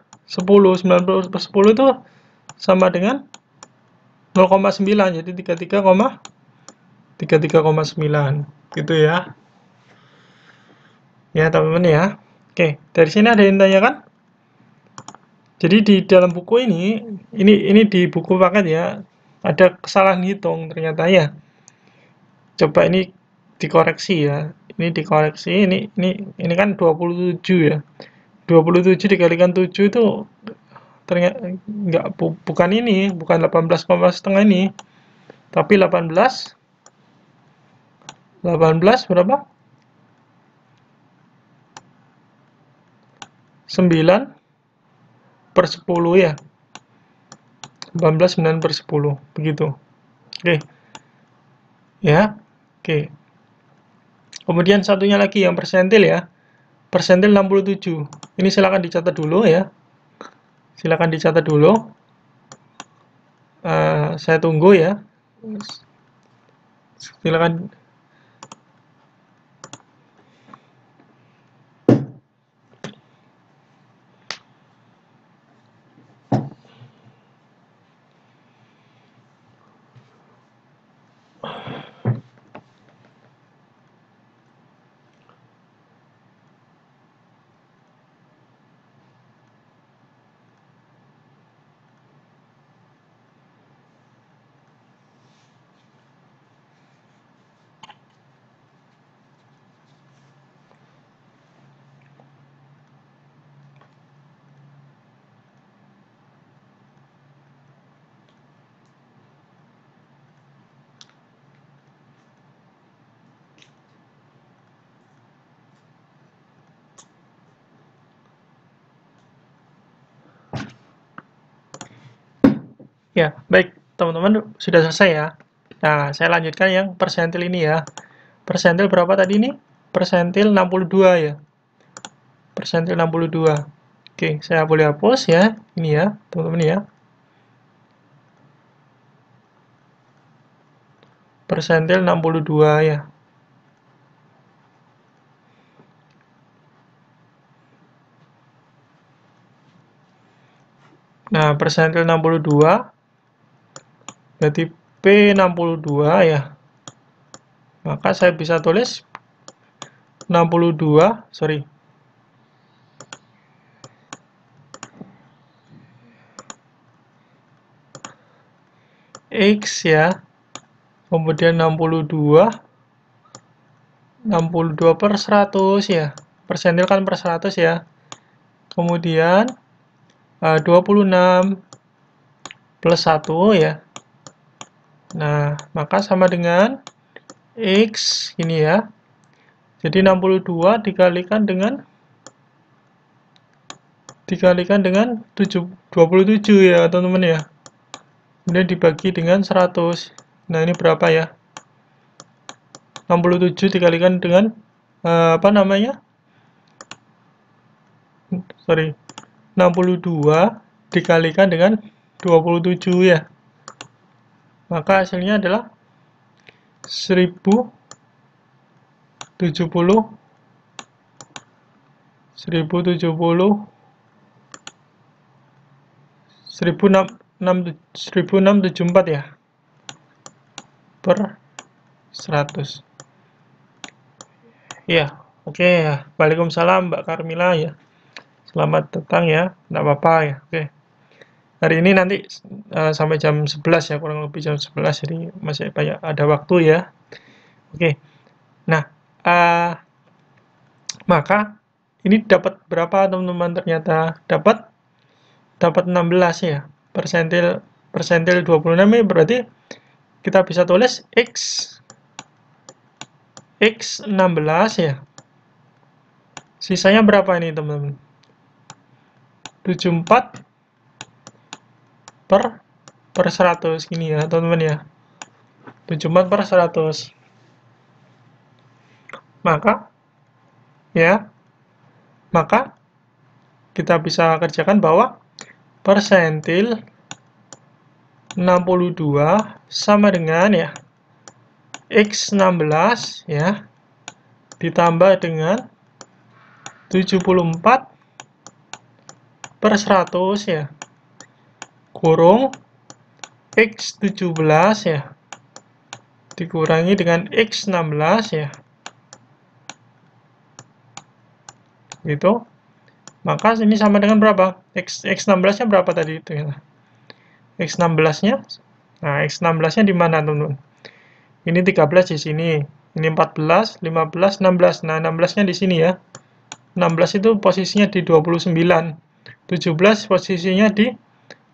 10 90 per 10 itu sama dengan 0,9 jadi 33, 33,9 gitu ya ya teman-teman ya oke dari sini ada yang tanya kan jadi di dalam buku ini ini ini di buku paket ya ada kesalahan hitung ternyata ya coba ini dikoreksi ya ini dikoreksi ini ini ini kan 27 ya 27 dikalikan 7 itu ternyata enggak bu, bukan ini, bukan 18, 18 setengah ini. Tapi 18 18 berapa? 9 per 10 ya. 18 9 per 10 begitu. Oke. Okay. Ya. Oke. Okay. Kemudian satunya lagi yang persentil ya persentil 67 ini silakan dicatat dulu ya Silakan dicatat dulu uh, saya tunggu ya Silakan. Ya, baik teman-teman sudah selesai ya. Nah, saya lanjutkan yang persentil ini ya. Persentil berapa tadi ini? Persentil 62 ya. Persentil 62. Oke, saya boleh hapus ya. Ini ya, teman-teman ya. Persentil 62 ya. Nah, persentil 62 jadi P62 ya. Maka saya bisa tulis 62, sorry. X ya. Kemudian 62. 62 per 100 ya. Persentil kan per 100 ya. Kemudian 26 eh, plus 1 ya. Nah, maka sama dengan X ini ya. Jadi 62 dikalikan dengan dikalikan dengan 7, 27 ya teman-teman ya. Kemudian dibagi dengan 100. Nah ini berapa ya? 67 dikalikan dengan uh, apa namanya? Sorry. 62 dikalikan dengan 27 ya maka hasilnya adalah 1070 1070 1674 ya per 100 iya, ya oke okay. Waalaikumsalam Mbak Karmila ya selamat datang ya tidak apa-apa ya oke okay hari ini nanti uh, sampai jam 11 ya kurang lebih jam 11 jadi masih banyak ada waktu ya oke okay. nah uh, maka ini dapat berapa teman-teman ternyata dapat dapat 16 ya persentil persentil 26 ini berarti kita bisa tulis x x 16 ya sisanya berapa ini teman-teman 74 per per 100 gini ya teman-teman ya 74 per 100 maka ya maka kita bisa kerjakan bahwa persentil 62 sama dengan ya X16 ya ditambah dengan 74 per 100 ya kurung X17 ya dikurangi dengan X16 ya gitu maka ini sama dengan berapa X, X16 nya berapa tadi itu ya X16 nya nah X16 nya di mana teman-teman ini 13 di sini ini 14 15 16 nah 16 nya di sini ya 16 itu posisinya di 29 17 posisinya di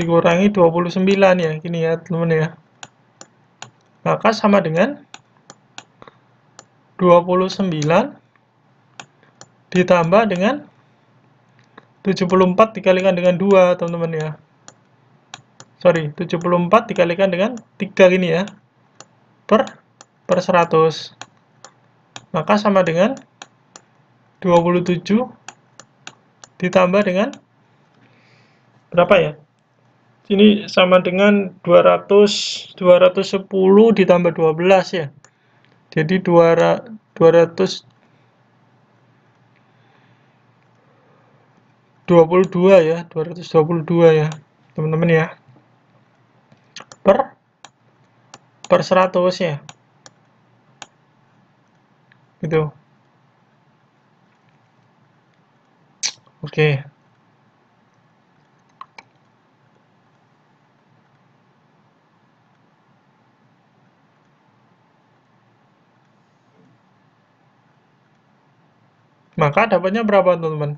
dikurangi 29 ya gini ya teman ya maka sama dengan 29 ditambah dengan 74 dikalikan dengan 2 teman-teman ya sorry 74 dikalikan dengan 3 ini ya per per 100 maka sama dengan 27 ditambah dengan berapa ya ini sama dengan 200 210 ditambah 12 ya jadi 200 22 ya 222 ya teman-teman ya per per 100 ya gitu oke okay. Maka dapatnya berapa teman-teman?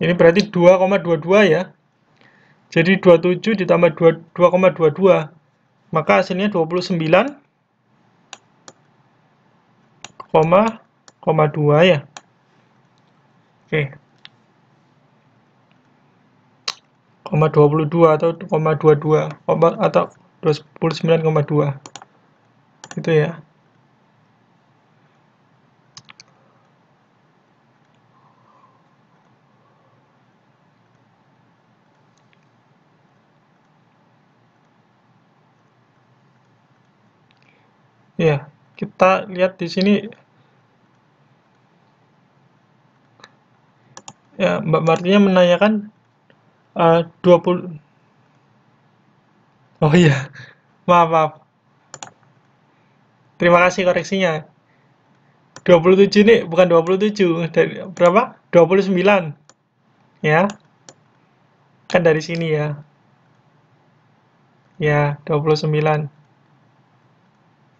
Ini berarti 2,22 ya. Jadi 27 ditambah 2,22. Maka hasilnya 29, 2 ya. Oke. Koma 22 atau 22 atau 29,2 itu ya Ya, kita lihat di sini. Ya, Mbak Martinya menanyakan uh, eh, 20 Oh iya. Maaf, maaf. Terima kasih koreksinya. 27 nih, bukan 27. Dari berapa? 29. Ya. Kan dari sini ya. Ya, 29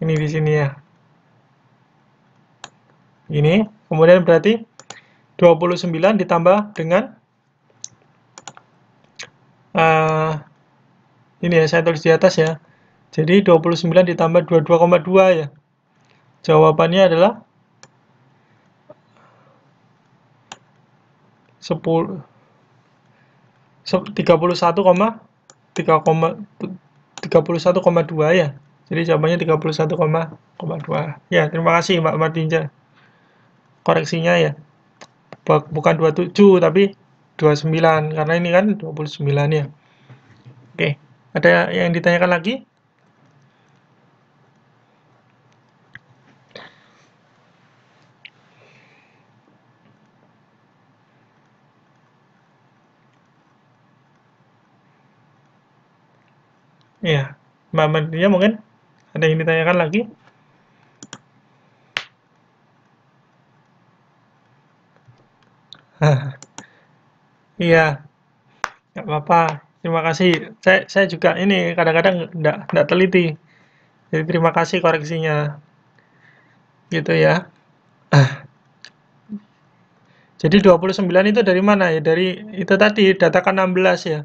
ini di sini ya ini kemudian berarti 29 ditambah dengan uh, ini ya saya tulis di atas ya jadi 29 ditambah 22,2 ya jawabannya adalah 10 31,3,31,2 ya jadi jawabannya 31,2. Ya, terima kasih Mbak Martinja. Koreksinya ya. Bukan 27 tapi 29 karena ini kan 29 ya. Oke, ada yang ditanyakan lagi? Ya, Mbak Martinja mungkin ada yang ditanyakan lagi? Iya, nggak apa-apa. Terima kasih. Saya, saya juga ini kadang-kadang nggak nggak teliti. Jadi terima kasih koreksinya. Gitu ya. Jadi 29 itu dari mana ya? Dari itu tadi data kan 16 ya.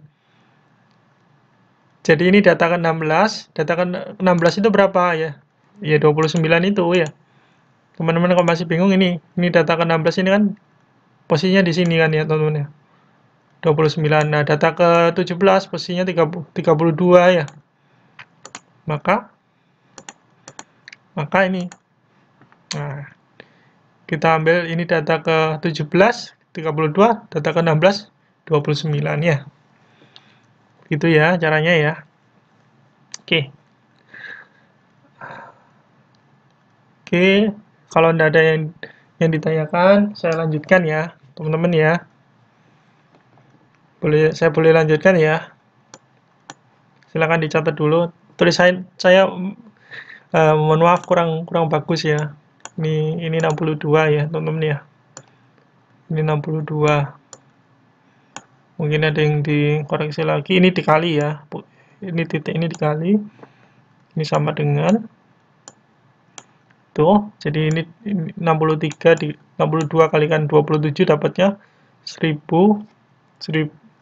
Jadi ini data ke-16, data ke-16 itu berapa ya? Ya 29 itu ya. Teman-teman kalau masih bingung ini, ini data ke-16 ini kan posisinya di sini kan ya teman-teman ya. 29. Nah, data ke-17 posisinya 30, 32 ya. Maka maka ini nah, kita ambil ini data ke-17 32, data ke-16 29 ya gitu ya caranya ya. Oke. Oke, kalau tidak ada yang yang ditanyakan, saya lanjutkan ya, teman-teman ya. Boleh saya boleh lanjutkan ya. Silakan dicatat dulu. Tulisan saya, saya eh, mohon maaf kurang kurang bagus ya. Ini ini 62 ya, teman-teman ya. Ini 62 mungkin ada yang dikoreksi lagi ini dikali ya ini titik ini dikali ini sama dengan tuh jadi ini, ini 63 di 62 kalikan 27 dapatnya 1000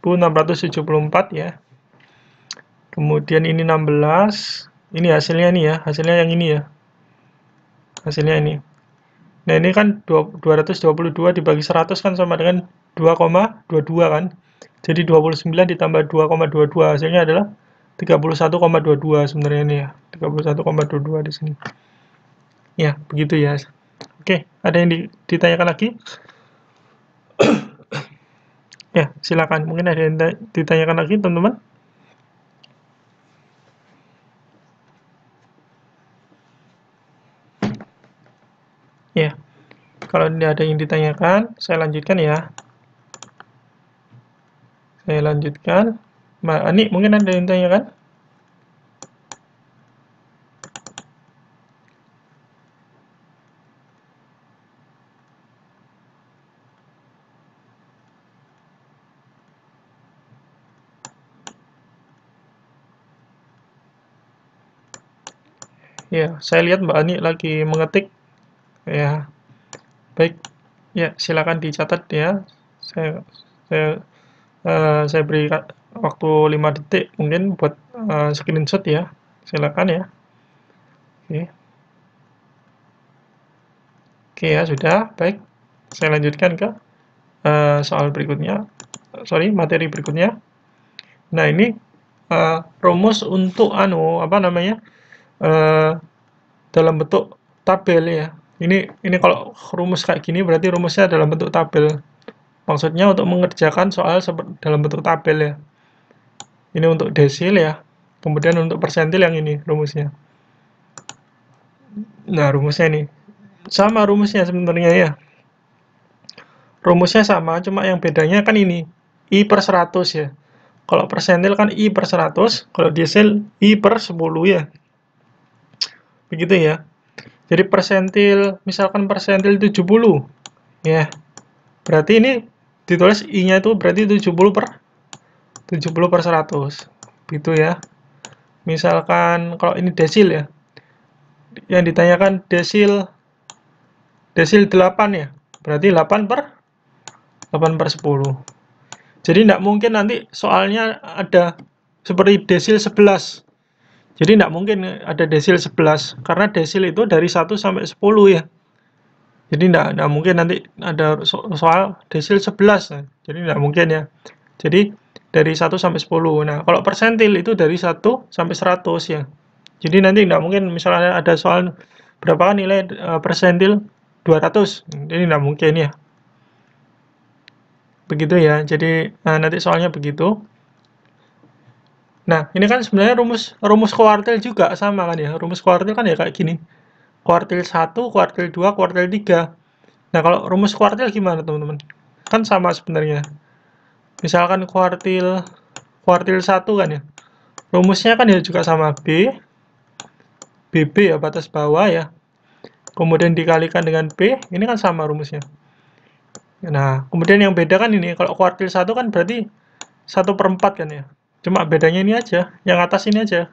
1674 ya kemudian ini 16 ini hasilnya ini ya hasilnya yang ini ya hasilnya ini nah ini kan 222 dibagi 100 kan sama dengan 2,22 kan jadi 29 ditambah 2,22 hasilnya adalah 31,22 sebenarnya ini ya. 31,22 di sini. Ya, begitu ya. Oke, ada yang ditanyakan lagi? ya, silakan. Mungkin ada yang ditanyakan lagi, teman-teman. Ya, kalau tidak ada yang ditanyakan, saya lanjutkan ya. Saya lanjutkan. Mbak Anik, ah, mungkin ada yang tanya kan? Ya, saya lihat Mbak Ani lagi mengetik. Ya, baik. Ya, silakan dicatat ya. Saya, saya Eh, saya beri waktu 5 detik mungkin buat uh, screenshot ya silakan ya oke oke ya sudah baik saya lanjutkan ke uh, soal berikutnya sorry materi berikutnya nah ini uh, rumus untuk anu apa namanya uh, dalam bentuk tabel ya ini ini kalau rumus kayak gini berarti rumusnya dalam bentuk tabel maksudnya untuk mengerjakan soal dalam bentuk tabel ya ini untuk desil ya kemudian untuk persentil yang ini rumusnya nah rumusnya ini sama rumusnya sebenarnya ya rumusnya sama cuma yang bedanya kan ini I per 100 ya kalau persentil kan I per 100 kalau desil I per 10 ya begitu ya jadi persentil misalkan persentil 70 ya berarti ini ditulis I-nya itu berarti 70 per 70 per 100 gitu ya misalkan kalau ini desil ya yang ditanyakan desil desil 8 ya berarti 8 per 8 per 10 jadi tidak mungkin nanti soalnya ada seperti desil 11 jadi tidak mungkin ada desil 11 karena desil itu dari 1 sampai 10 ya jadi tidak tidak mungkin nanti ada so soal desil 11 jadi tidak mungkin ya jadi dari 1 sampai 10 nah kalau persentil itu dari 1 sampai 100 ya jadi nanti tidak mungkin misalnya ada soal berapa nilai e, persentil 200 jadi tidak mungkin ya begitu ya jadi nah, nanti soalnya begitu nah ini kan sebenarnya rumus rumus kuartil juga sama kan ya rumus kuartil kan ya kayak gini kuartil 1, kuartil 2, kuartil 3. Nah, kalau rumus kuartil gimana, teman-teman? Kan sama sebenarnya. Misalkan kuartil kuartil 1 kan ya. Rumusnya kan ya juga sama B. BB ya, batas bawah ya. Kemudian dikalikan dengan B, ini kan sama rumusnya. Nah, kemudian yang beda kan ini, kalau kuartil 1 kan berarti 1 per 4 kan ya. Cuma bedanya ini aja, yang atas ini aja.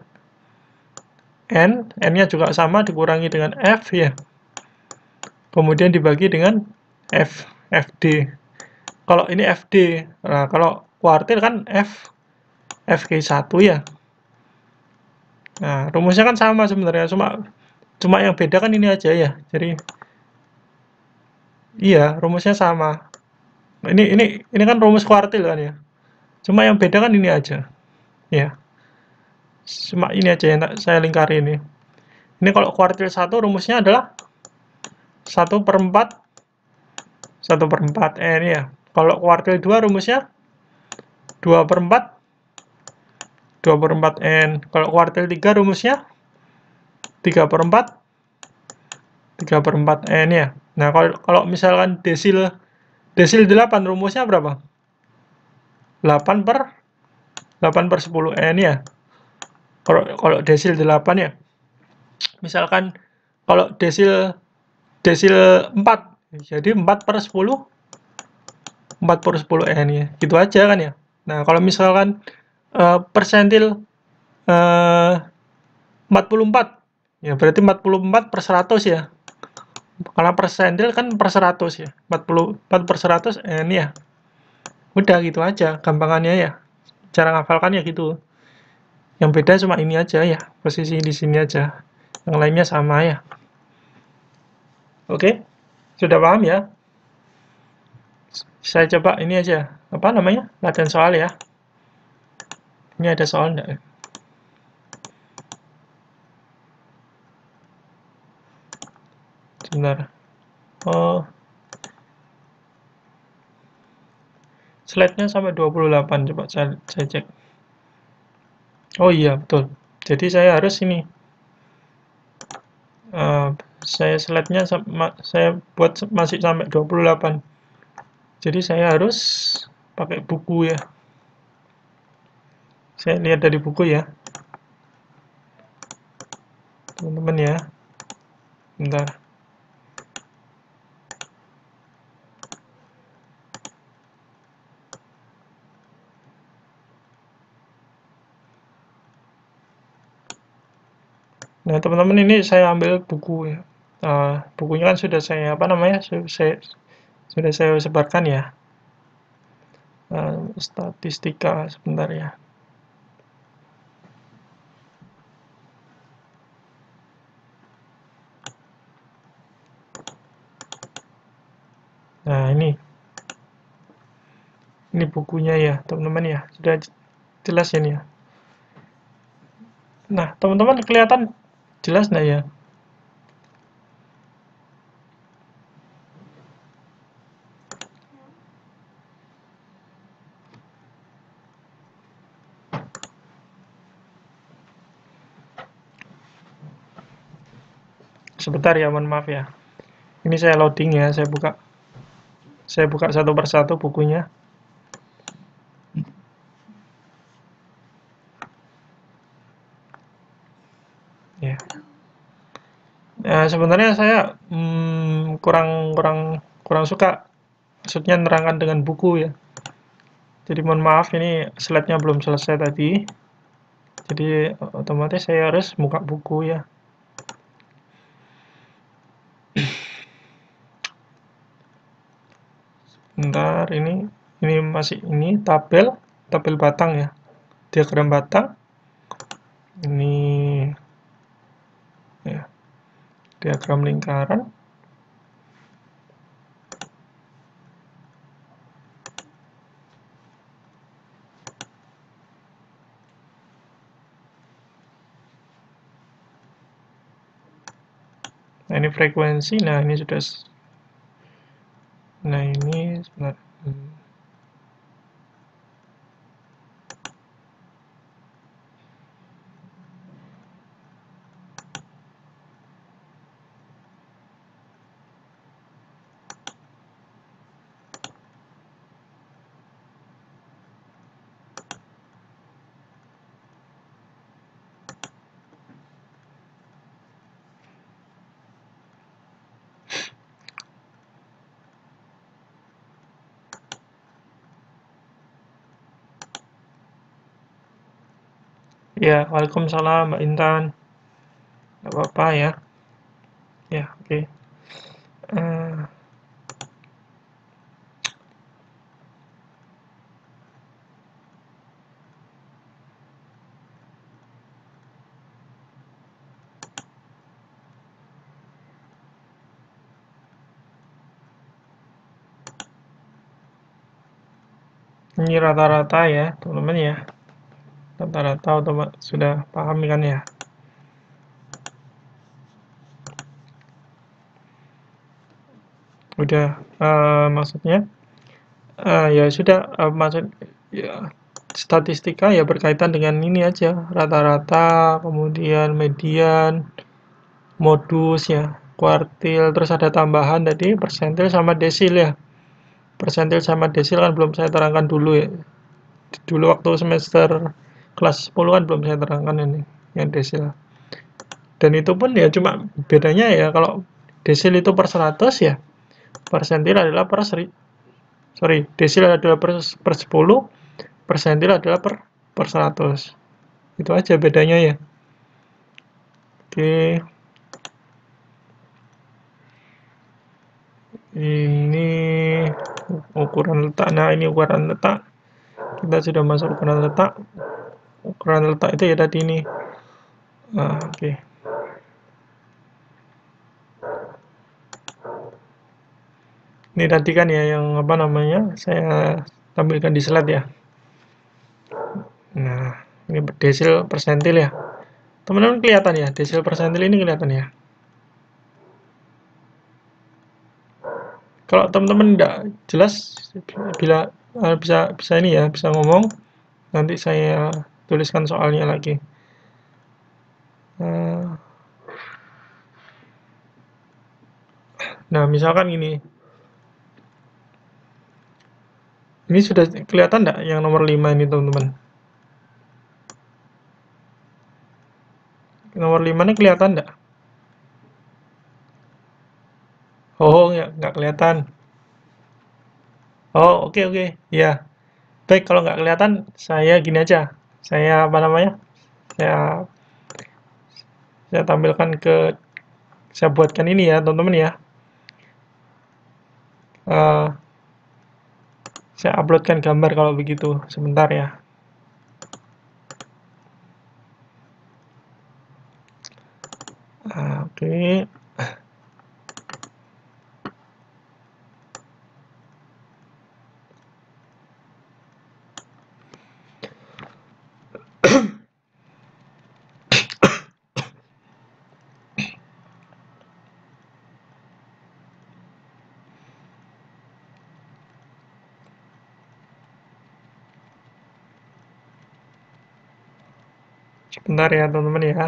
N, N-nya juga sama, dikurangi dengan F ya. Kemudian dibagi dengan F, FD. Kalau ini FD, nah kalau kuartil kan F, k 1 ya. Nah, rumusnya kan sama sebenarnya, cuma cuma yang beda kan ini aja ya. Jadi, iya, rumusnya sama. Ini, ini, ini kan rumus kuartil kan ya. Cuma yang beda kan ini aja. Ya cuma ini aja yang saya lingkari ini. Ini kalau kuartil 1 rumusnya adalah 1 per 4 1 per 4 eh, ini ya. Kalau kuartil 2 rumusnya 2 per 4 2 per 4 N. Kalau kuartil 3 rumusnya 3 per 4 3 per 4 N ya. Nah, kalau, kalau misalkan desil desil 8 rumusnya berapa? 8 per 8 per 10 N ya kalau, kalau desil 8 ya misalkan kalau desil desil 4 jadi 4 per 10 4 per 10 N ya gitu aja kan ya Nah kalau misalkan uh, persentil eh, uh, 44 ya berarti 44 per 100 ya karena persentil kan per 100 ya 44 per 100 N ya udah gitu aja gampangannya ya cara ngafalkan ya gitu yang beda cuma ini aja ya, posisi di sini aja. Yang lainnya sama ya. Oke, sudah paham ya? Saya coba ini aja, apa namanya? Latihan soal ya. Ini ada soal enggak? Sebentar. Oh. Slide-nya sampai 28, coba saya, saya cek oh iya betul jadi saya harus ini uh, saya slide-nya saya buat masih sampai 28 jadi saya harus pakai buku ya saya lihat dari buku ya teman-teman ya bentar Nah, teman-teman ini saya ambil buku ya. Uh, bukunya kan sudah saya apa namanya? Saya, sudah saya sebarkan ya. Uh, statistika sebentar ya. Nah, ini. Ini bukunya ya, teman-teman ya. Sudah jelas ini ya. Nah, teman-teman kelihatan Jelas nggak ya? sebentar ya mohon maaf ya ini saya loading ya saya buka saya buka satu persatu bukunya ya nah, sebenarnya saya hmm, kurang kurang kurang suka maksudnya nerangkan dengan buku ya jadi mohon maaf ini slide-nya belum selesai tadi jadi otomatis saya harus buka buku ya bentar ini ini masih ini tabel tabel batang ya diagram batang ini ya diagram lingkaran Nah, ini frekuensi. Nah, ini sudah. Nah, ini sebenarnya. Ya, Waalaikumsalam Mbak Intan. Gak apa-apa ya. Ya, oke. Okay. Uh, eh, ini rata-rata ya teman-teman ya rata-rata sudah paham kan ya udah uh, maksudnya uh, ya sudah uh, maksud ya statistika ya berkaitan dengan ini aja rata-rata kemudian median modus ya kuartil terus ada tambahan tadi persentil sama desil ya persentil sama desil kan belum saya terangkan dulu ya dulu waktu semester kelas 10 kan belum saya terangkan ini yang desil dan itu pun ya cuma bedanya ya kalau desil itu per 100 ya persentil adalah per seri, sorry desil adalah per, per 10 persentil adalah per per 100 itu aja bedanya ya oke ini ukuran letak nah ini ukuran letak kita sudah masuk ukuran letak ukuran letak itu ya tadi ini nah, oke okay. ini tadi kan ya yang apa namanya saya tampilkan di slide ya nah ini desil persentil ya teman-teman kelihatan ya desil persentil ini kelihatan ya kalau teman-teman tidak jelas bila eh, bisa bisa ini ya bisa ngomong nanti saya tuliskan soalnya lagi eh. nah misalkan ini. ini sudah kelihatan tidak yang nomor 5 ini teman-teman nomor 5 ini kelihatan tidak Oh, nggak, nggak kelihatan. Oh, oke, okay, oke. Okay. Ya. Baik, kalau nggak kelihatan, saya gini aja saya apa namanya saya saya tampilkan ke saya buatkan ini ya teman-teman ya uh, saya uploadkan gambar kalau begitu sebentar ya uh, oke okay. sebentar ya teman-teman ya.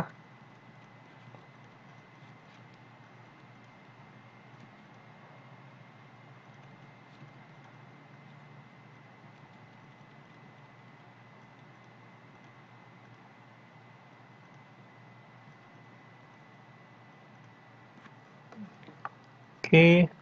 Oke. Okay.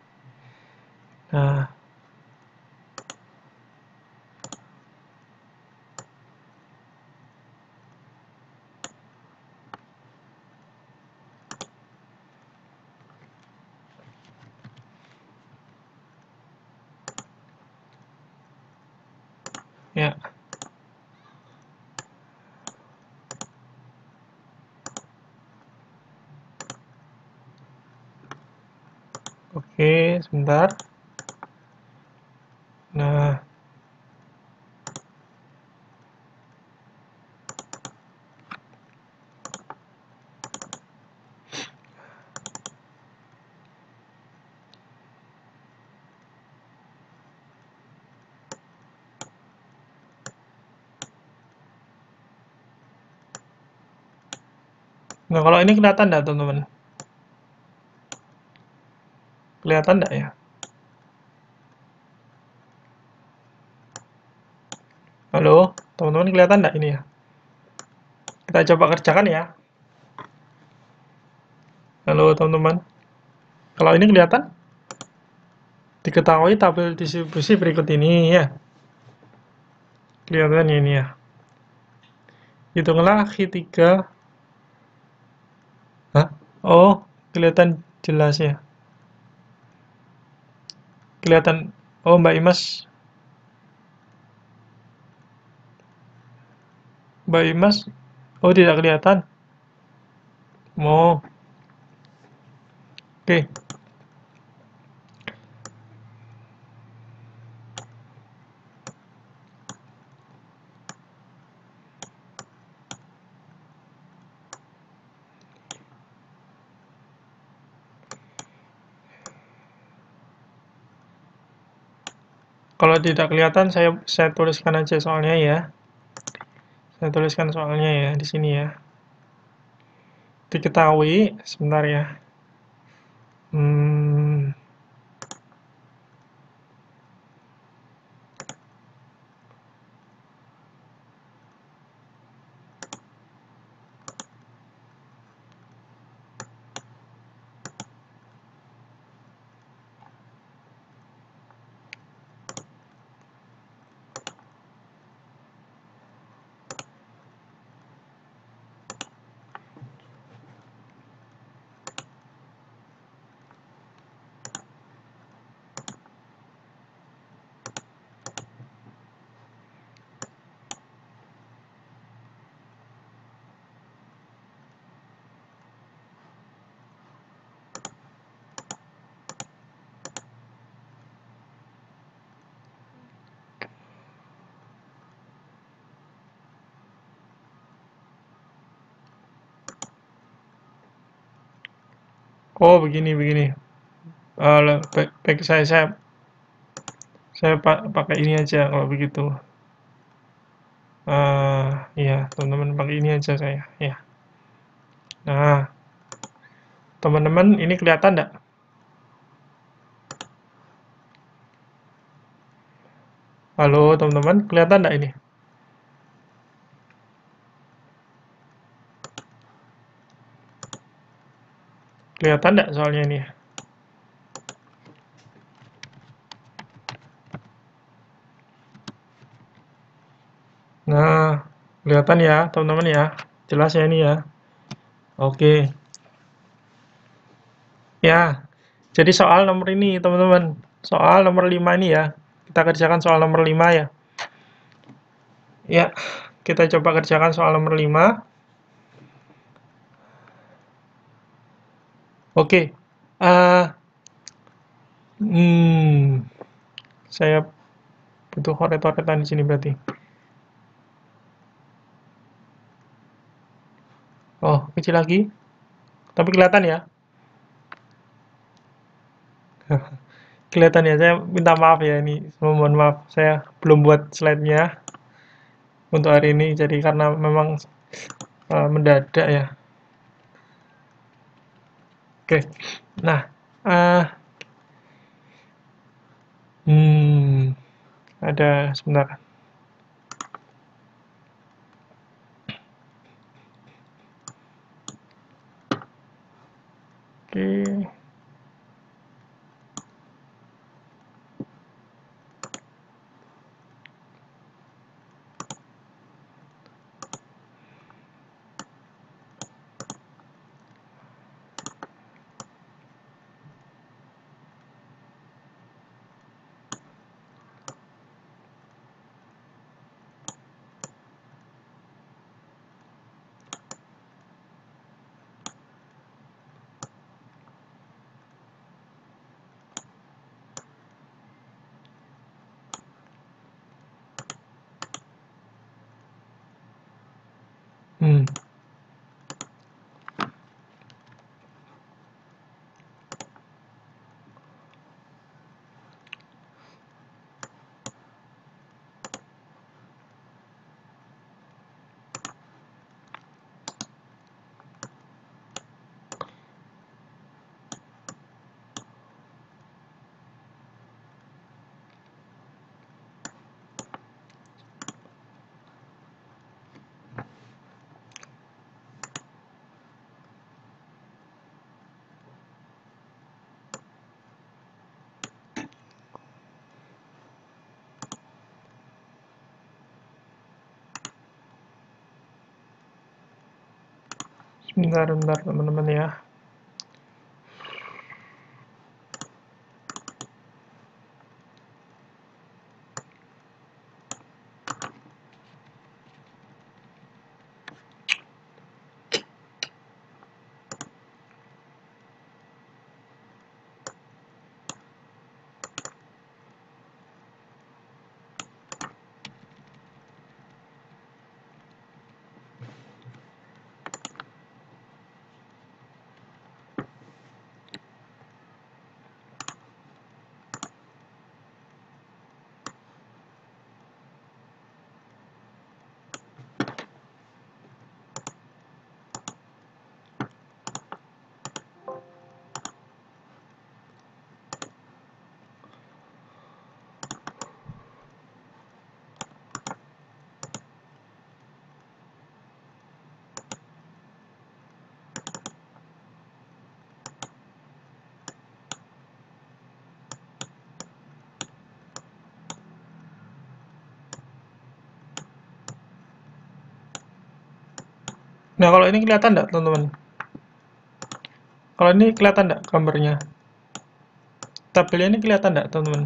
Oke, sebentar. Nah, Nah, kalau ini kelihatan enggak, teman-teman? Kelihatan tidak ya? Halo, teman-teman kelihatan tidak ini ya? Kita coba kerjakan ya. Halo, teman-teman. Kalau ini kelihatan? Diketahui tabel distribusi berikut ini ya. Kelihatan ini ya. Hitunglah Q3. Hah? Oh, kelihatan jelas ya kelihatan oh Mbak Imas Mbak Imas oh tidak kelihatan mau oh. oke okay. kalau tidak kelihatan saya saya tuliskan aja soalnya ya saya tuliskan soalnya ya di sini ya diketahui sebentar ya hmm, oh begini begini uh, eh, back saya saya saya pakai ini aja kalau begitu uh, ya teman-teman pakai ini aja saya ya nah teman-teman ini kelihatan tidak? halo teman-teman kelihatan tidak ini Kelihatan enggak soalnya ini Nah, kelihatan ya teman-teman ya. Jelas ya ini ya. Oke. Ya, jadi soal nomor ini teman-teman. Soal nomor 5 ini ya. Kita kerjakan soal nomor 5 ya. Ya, kita coba kerjakan soal nomor 5. Oke, okay. uh, eh, hmm, saya butuh horet-horetan di sini berarti. Oh, kecil lagi. Tapi kelihatan ya. kelihatan ya, saya minta maaf ya ini. Mohon maaf, saya belum buat slide-nya untuk hari ini. Jadi karena memang uh, mendadak ya. Oke, Okay. nah, uh, hmm, ada sebentar. Oke. Okay. button mm. Bentar, bentar teman-teman ya. Nah, kalau ini kelihatan enggak, teman-teman? Kalau ini kelihatan enggak gambarnya? Tabelnya ini kelihatan enggak, teman-teman?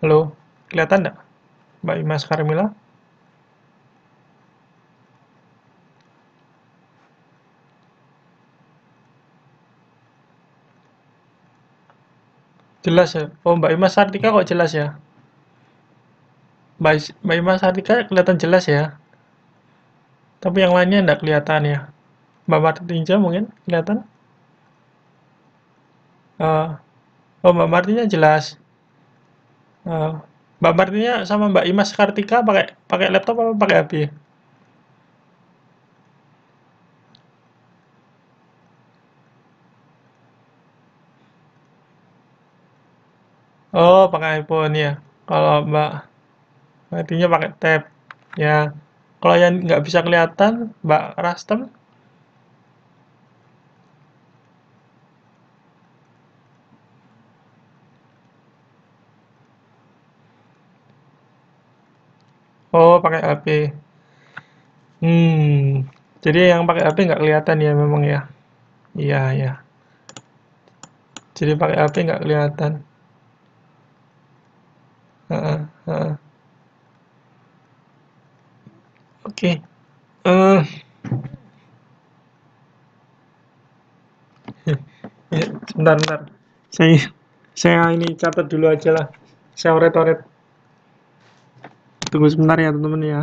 Halo, kelihatan enggak? Mbak Imas Karmila? Jelas ya? Oh, Mbak Imas Sartika kok jelas ya? Mbak, Mbak Imas Sartika kelihatan jelas ya? Tapi yang lainnya tidak kelihatan ya. Mbak Martinja mungkin kelihatan? Uh, oh, Mbak Martinya jelas. Uh, Mbak Martinya sama Mbak Imas Kartika pakai pakai laptop apa pakai HP? Oh, pakai iPhone ya. Kalau Mbak Martinya pakai tab ya pelayan nggak bisa kelihatan, Mbak Rastem? Oh, pakai HP. Hmm, jadi yang pakai HP nggak kelihatan ya memang ya. Iya, iya. Jadi pakai HP nggak kelihatan. Uh, uh, uh. Oke. Okay. Uh, eh. ya, sebentar. bentar, bentar. Saya, saya ini catat dulu aja lah. Saya oret-oret. Tunggu sebentar ya teman-teman ya.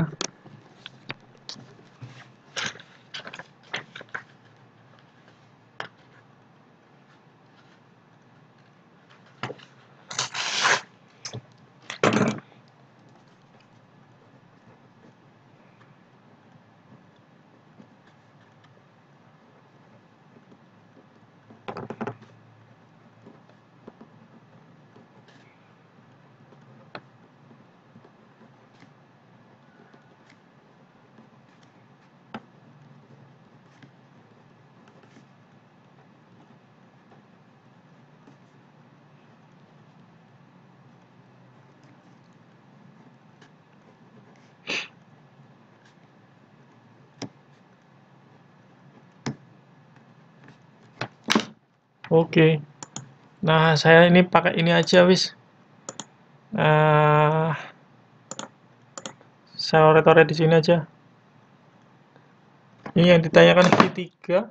Oke. Nah, saya ini pakai ini aja wis. Nah, saya oret di sini aja. Ini yang ditanyakan v 3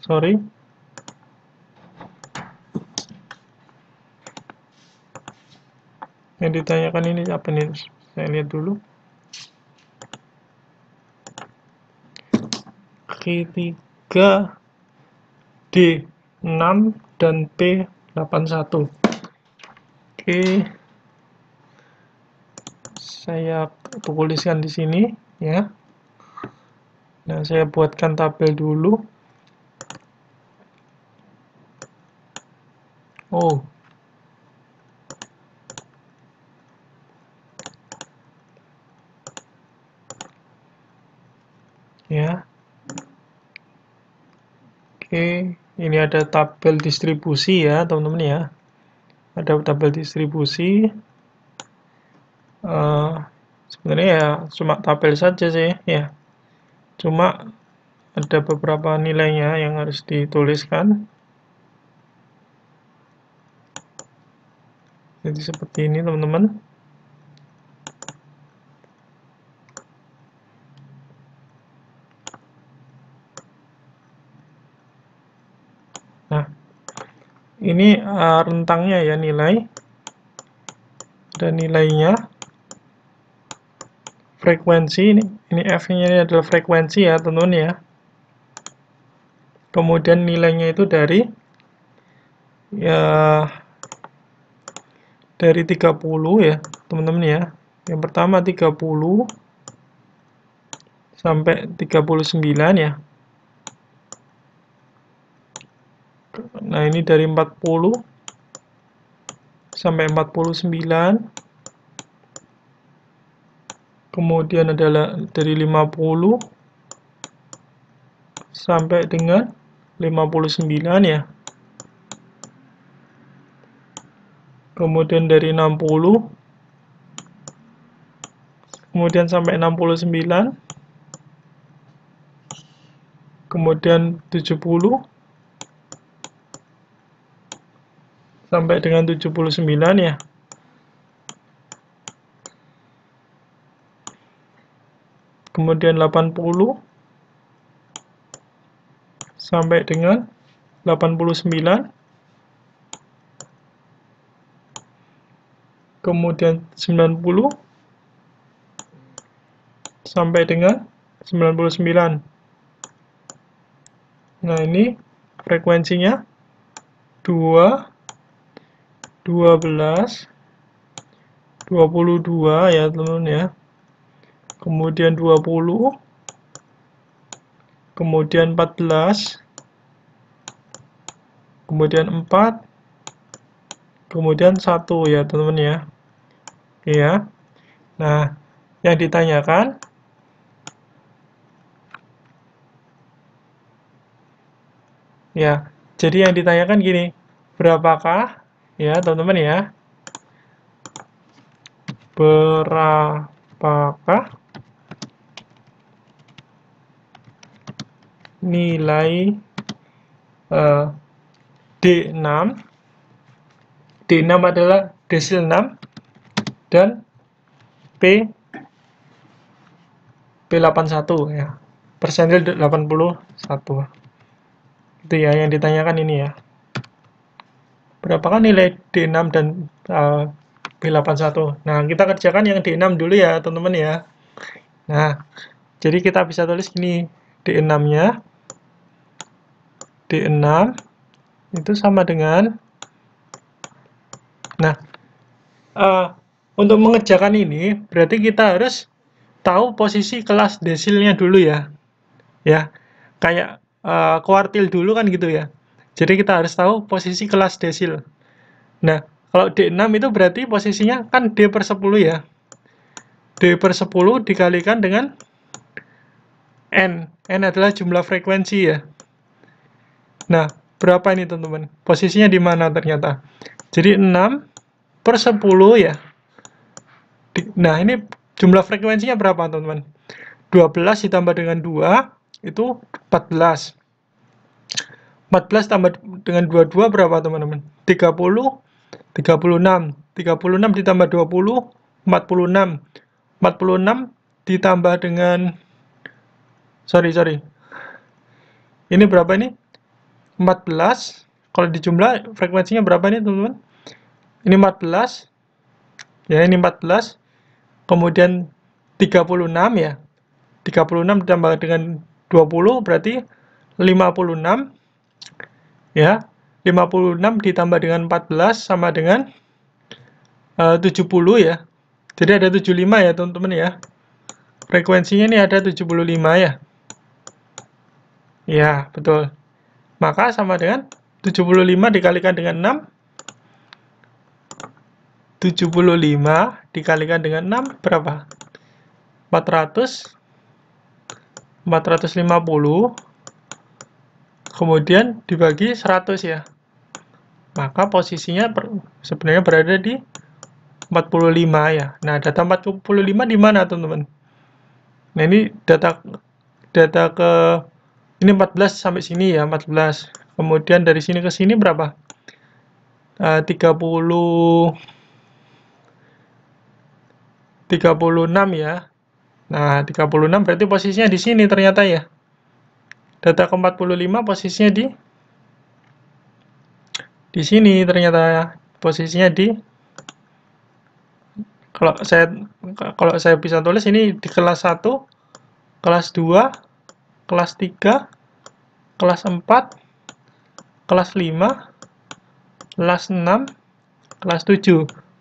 Sorry. Yang ditanyakan ini apa nih? Saya lihat dulu. Kiri 3 D6 dan P81 oke saya tuliskan di sini ya nah saya buatkan tabel dulu oh ada tabel distribusi ya teman-teman ya ada tabel distribusi uh, sebenarnya ya cuma tabel saja sih ya cuma ada beberapa nilainya yang harus dituliskan jadi seperti ini teman-teman ini uh, rentangnya ya nilai dan nilainya frekuensi ini ini f-nya ini adalah frekuensi ya teman-teman ya kemudian nilainya itu dari ya dari 30 ya teman-teman ya yang pertama 30 sampai 39 ya Nah, ini dari 40 sampai 49. Kemudian adalah dari 50 sampai dengan 59 ya. Kemudian dari 60 kemudian sampai 69 kemudian 70 sampai dengan 79 ya. Kemudian 80 sampai dengan 89. Kemudian 90 sampai dengan 99. Nah, ini frekuensinya 2 12 22 ya teman-teman ya kemudian 20 kemudian 14 kemudian 4 kemudian 1 ya teman-teman ya ya nah yang ditanyakan ya jadi yang ditanyakan gini berapakah ya teman-teman ya berapakah nilai uh, D6 D6 adalah desil 6 dan P P81 ya persentil 81 itu ya yang ditanyakan ini ya berapakah nilai D6 dan uh, eh, B81. Nah, kita kerjakan yang D6 dulu ya, teman-teman ya. Nah, jadi kita bisa tulis gini, D6-nya, D6, itu sama dengan, nah, uh, untuk mengerjakan ini, berarti kita harus tahu posisi kelas desilnya dulu ya. Ya, kayak uh, kuartil dulu kan gitu ya. Jadi kita harus tahu posisi kelas desil. Nah, kalau D6 itu berarti posisinya kan D per 10 ya. D per 10 dikalikan dengan N. N adalah jumlah frekuensi ya. Nah, berapa ini teman-teman? Posisinya di mana ternyata? Jadi 6 per 10 ya. Nah, ini jumlah frekuensinya berapa teman-teman? 12 ditambah dengan 2 itu 14. 14 tambah dengan 22 berapa teman-teman? 30, 36. 36 ditambah 20, 46. 46 ditambah dengan, sorry, sorry. Ini berapa ini? 14. Kalau dijumlah frekuensinya berapa ini teman-teman? Ini 14. Ya, ini 14. Kemudian 36 ya. 36 ditambah dengan 20 berarti 56 ya 56 ditambah dengan 14 sama dengan eh, uh, 70 ya jadi ada 75 ya teman-teman ya frekuensinya ini ada 75 ya ya betul maka sama dengan 75 dikalikan dengan 6 75 dikalikan dengan 6 berapa 400 450 kemudian dibagi 100 ya maka posisinya per, sebenarnya berada di 45 ya nah data 45 di mana teman-teman nah ini data data ke ini 14 sampai sini ya 14 kemudian dari sini ke sini berapa uh, 30 36 ya nah 36 berarti posisinya di sini ternyata ya Data ke-45 posisinya di di sini ternyata posisinya di kalau saya kalau saya bisa tulis ini di kelas 1, kelas 2, kelas 3, kelas 4, kelas 5, kelas 6, kelas 7.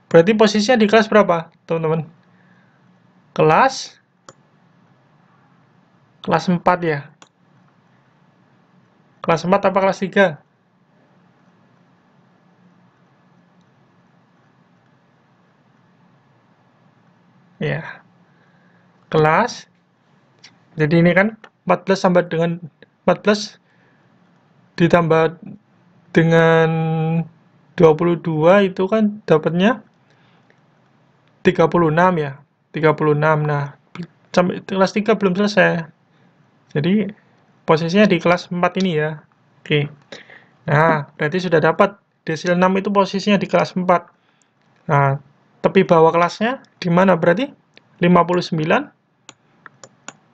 Berarti posisinya di kelas berapa, teman-teman? Kelas kelas 4 ya. Kelas 4 apa kelas 3? Ya. Kelas. Jadi ini kan 14 sampai dengan 14 ditambah dengan 22 itu kan dapatnya 36 ya. 36. Nah, sampai kelas 3 belum selesai. Jadi posisinya di kelas 4 ini ya. Oke. Nah, berarti sudah dapat desil 6 itu posisinya di kelas 4. Nah, tepi bawah kelasnya di mana berarti? 59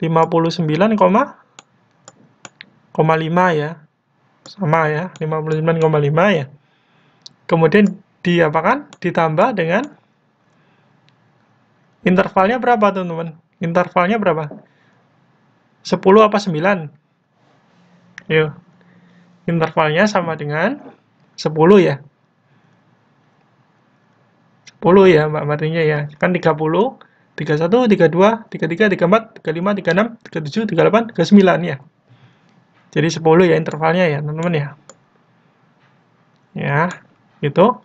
59, 5 ya. Sama ya, 59,5 ya. Kemudian diapakan? Ditambah dengan intervalnya berapa, teman-teman? Intervalnya berapa? 10 apa 9? Ayo. Iya. Intervalnya sama dengan 10 ya. 10 ya Mbak Martinya ya. Kan 30, 31, 32, 33, 34, 35, 36, 37, 38, 39 ya. Jadi 10 ya intervalnya ya, teman-teman ya. Ya, gitu.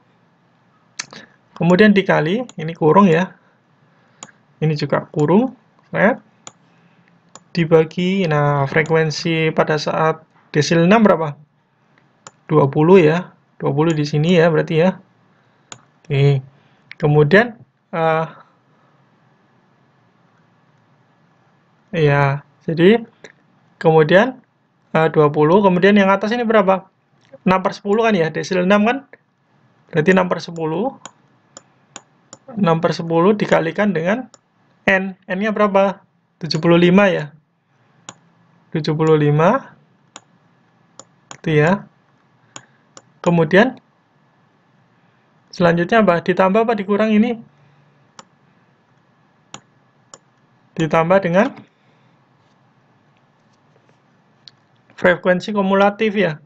Kemudian dikali, ini kurung ya. Ini juga kurung, right? Dibagi, nah frekuensi pada saat Desil 6 berapa? 20 ya. 20 di sini ya berarti ya. Oke. Kemudian uh, ya, jadi kemudian eh, uh, 20, kemudian yang atas ini berapa? 6 per 10 kan ya, desil 6 kan? Berarti 6 per 10. 6 per 10 dikalikan dengan N. N-nya berapa? 75 ya. 75 gitu ya. Kemudian selanjutnya apa? Ditambah apa dikurang ini? Ditambah dengan frekuensi kumulatif ya.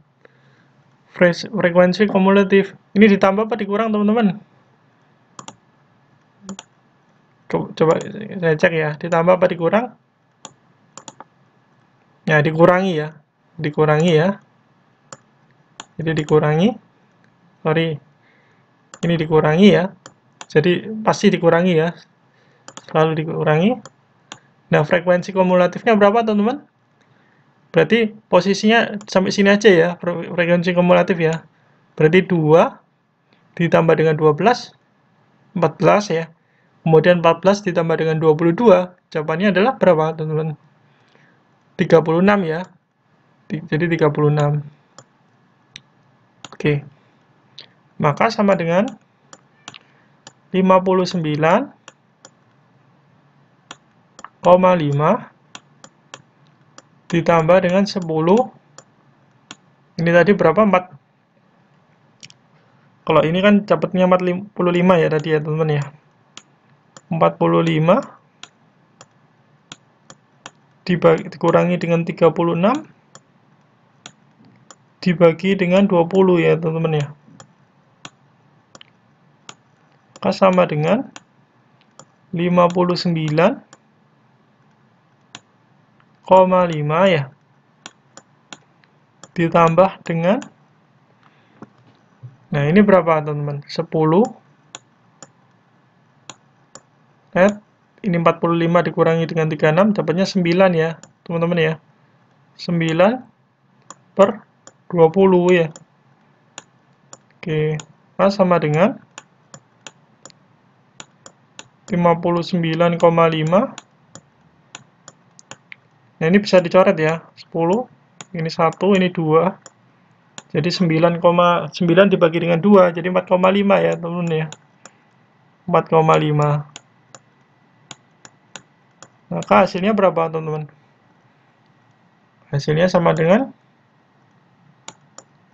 Frekuensi kumulatif. Ini ditambah apa dikurang teman-teman? Coba saya cek ya. Ditambah apa dikurang? Ya, dikurangi ya. Dikurangi ya jadi dikurangi sorry ini dikurangi ya jadi pasti dikurangi ya selalu dikurangi nah frekuensi kumulatifnya berapa teman-teman berarti posisinya sampai sini aja ya frekuensi kumulatif ya berarti 2 ditambah dengan 12 14 ya kemudian 14 ditambah dengan 22 jawabannya adalah berapa teman-teman 36 ya jadi 36 maka sama dengan 59,5 ditambah dengan 10 ini tadi berapa 4 kalau ini kan dapatnya 45 ya tadi ya teman-teman ya 45 dibagi, dikurangi dengan 36 dibagi dengan 20 ya teman-teman ya maka sama dengan 59,5 ya ditambah dengan nah ini berapa teman-teman 10 net ini 45 dikurangi dengan 36 dapatnya 9 ya teman-teman ya 9 per 20 ya. Oke, nah sama dengan 59,5. Nah ini bisa dicoret ya, 10, ini 1, ini 2. Jadi 9,9 dibagi dengan 2, jadi 4,5 ya teman-teman ya. 4,5. Maka hasilnya berapa teman-teman? Hasilnya sama dengan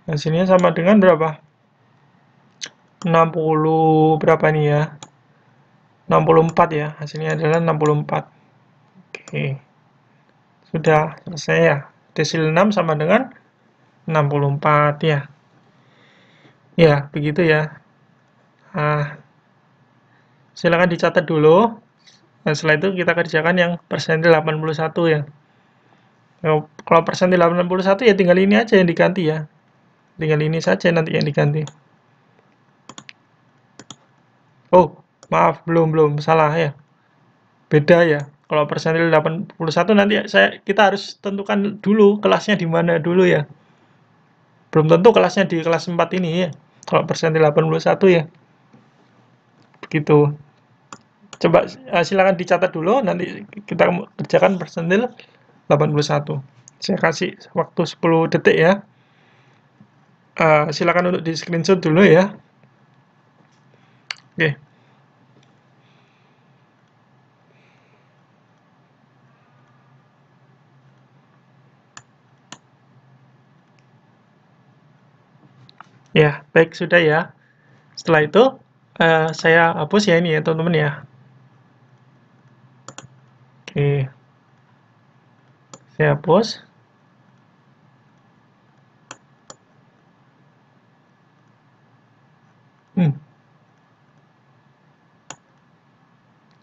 hasilnya sama dengan berapa? 60 berapa nih ya? 64 ya, hasilnya adalah 64. Oke. Sudah selesai ya. Desil 6 sama dengan 64 ya. Ya, begitu ya. Ah. silakan dicatat dulu. Nah, setelah itu kita kerjakan yang persen 81 ya. Kalau persen 81 ya tinggal ini aja yang diganti ya tinggal ini saja nanti yang diganti oh maaf belum belum salah ya beda ya kalau persentil 81 nanti saya kita harus tentukan dulu kelasnya di mana dulu ya belum tentu kelasnya di kelas 4 ini ya kalau persentil 81 ya begitu coba eh, silakan dicatat dulu nanti kita kerjakan persentil 81 saya kasih waktu 10 detik ya uh, silakan untuk di screenshot dulu ya. Oke. Okay. Ya, baik sudah ya. Setelah itu uh, saya hapus ya ini ya teman-teman ya. Oke. Saya hapus. Hmm.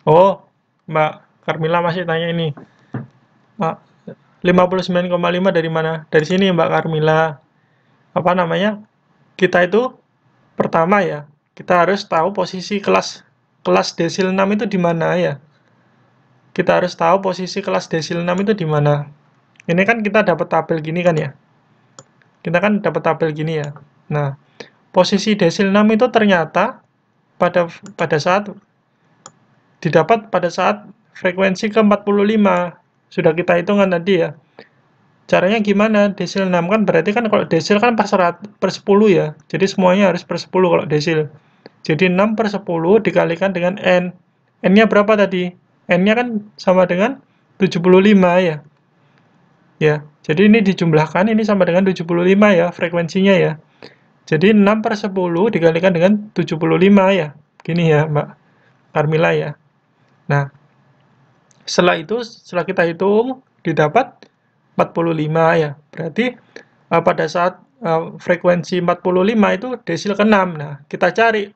Oh, Mbak Carmila masih tanya ini. Mbak, 59,5 dari mana? Dari sini Mbak Carmila. Apa namanya? Kita itu pertama ya, kita harus tahu posisi kelas kelas desil 6 itu di mana ya. Kita harus tahu posisi kelas desil 6 itu di mana. Ini kan kita dapat tabel gini kan ya. Kita kan dapat tabel gini ya. Nah, posisi desil 6 itu ternyata pada pada saat didapat pada saat frekuensi ke-45. Sudah kita hitungan tadi ya. Caranya gimana? Desil 6 kan berarti kan kalau desil kan per, serat, per 10 ya. Jadi semuanya harus per 10 kalau desil. Jadi 6 per 10 dikalikan dengan N. N-nya berapa tadi? N-nya kan sama dengan 75 ya. Ya, jadi ini dijumlahkan ini sama dengan 75 ya frekuensinya ya. Jadi 6 per 10 dikalikan dengan 75 ya. Gini ya Mbak Carmila ya. Nah, setelah itu, setelah kita hitung, didapat 45 ya. Berarti uh, pada saat uh, frekuensi 45 itu desil ke-6. Nah, kita cari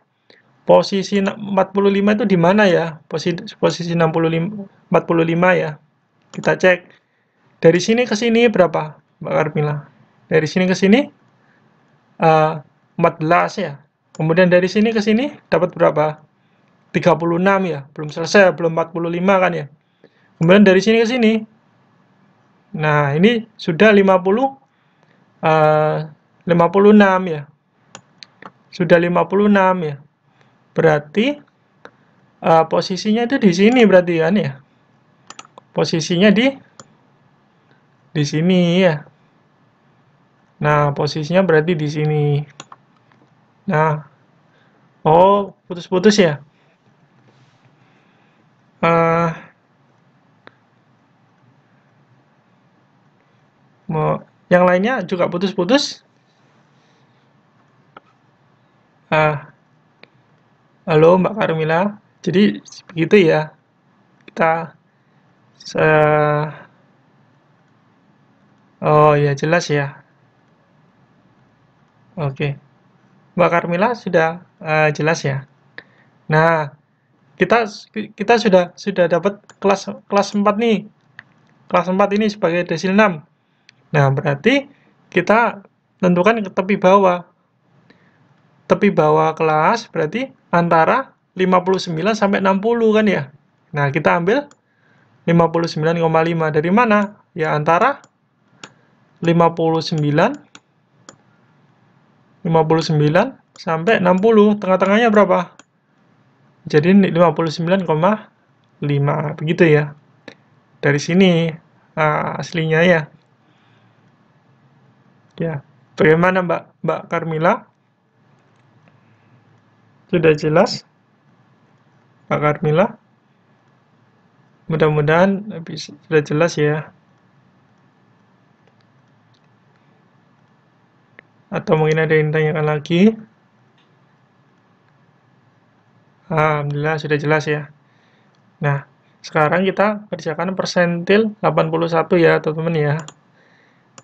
posisi 45 itu di mana ya? Posisi, posisi 65, 45 ya. Kita cek. Dari sini ke sini berapa, Mbak Carmila? Dari sini ke sini uh, eh, 14 ya. Kemudian dari sini ke sini dapat berapa? 36 ya. Belum selesai, belum 45 kan ya. Kemudian dari sini ke sini. Nah, ini sudah 50 uh, 56 ya. Sudah 56 ya. Berarti uh, posisinya itu di sini berarti kan ya. Posisinya di di sini ya Nah, posisinya berarti di sini. Nah, oh, putus-putus ya? Uh, mau, yang lainnya juga putus-putus? Uh, halo Mbak Karmila, jadi begitu ya. Kita... Uh, oh ya jelas ya Oke. Mbak Carmila sudah uh, jelas ya. Nah, kita kita sudah sudah dapat kelas kelas 4 nih. Kelas 4 ini sebagai desil 6. Nah, berarti kita tentukan ke tepi bawah. Tepi bawah kelas berarti antara 59 sampai 60 kan ya. Nah, kita ambil 59,5 dari mana? Ya antara 59 59 sampai 60. Tengah-tengahnya berapa? Jadi 59,5 begitu ya. Dari sini uh, aslinya ya. Ya, bagaimana Mbak Mbak Carmila? Sudah jelas? Mbak Carmila? Mudah-mudahan sudah jelas ya. Atau mungkin ada yang ditanyakan lagi? Alhamdulillah sudah jelas ya. Nah, sekarang kita kerjakan persentil 81 ya, teman-teman ya.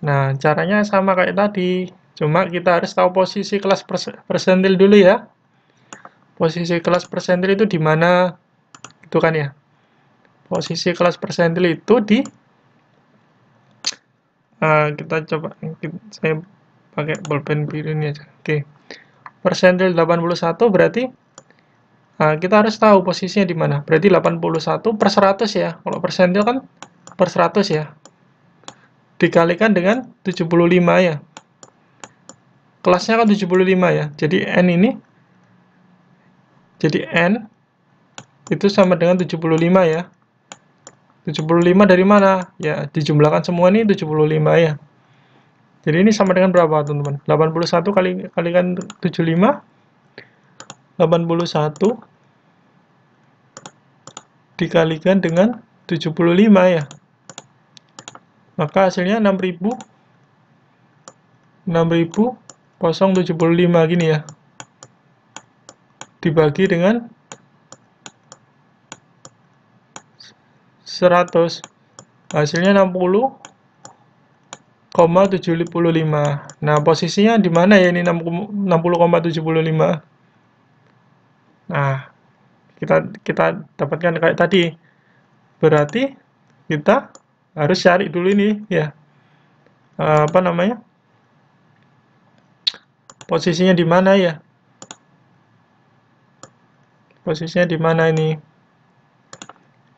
Nah, caranya sama kayak tadi. Cuma kita harus tahu posisi kelas persentil dulu ya. Posisi kelas persentil itu di mana? Itu kan ya. Posisi kelas persentil itu di uh, kita coba saya pakai bolpen biru ini aja oke persentil 81 berarti nah, kita harus tahu posisinya di mana berarti 81 per 100 ya kalau persentil kan per 100 ya dikalikan dengan 75 ya kelasnya kan 75 ya jadi N ini jadi N itu sama dengan 75 ya 75 dari mana? Ya, dijumlahkan semua ini 75 ya. Jadi ini sama dengan berapa teman-teman? 81 kali kalikan 75 81 dikalikan dengan 75 ya. Maka hasilnya 6000 6000 075 gini ya. Dibagi dengan 100. Hasilnya 60 60,75. Nah, posisinya di mana ya ini 60,75? Nah, kita kita dapatkan kayak tadi. Berarti kita harus cari dulu ini ya. Eh, apa namanya? Posisinya di mana ya? Posisinya di mana ini?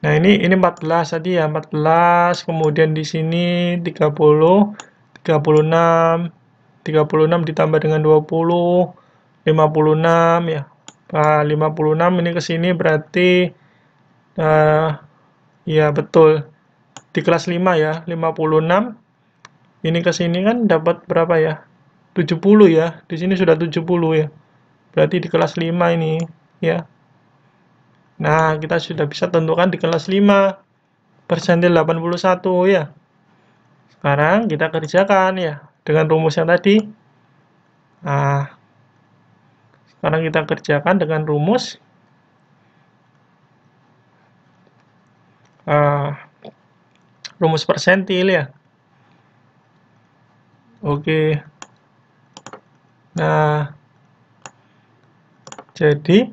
Nah, ini ini 14 tadi ya, 14, kemudian di sini 30 36, 36 ditambah dengan 20, 56 ya. Nah, 56 ini ke sini berarti uh, ya betul. Di kelas 5 ya, 56 ini ke sini kan dapat berapa ya? 70 ya. Di sini sudah 70 ya. Berarti di kelas 5 ini ya. Nah, kita sudah bisa tentukan di kelas 5 persentil 81 ya. Sekarang kita kerjakan ya dengan rumus yang tadi. Nah, sekarang kita kerjakan dengan rumus uh, rumus persentil ya. Oke. Nah, jadi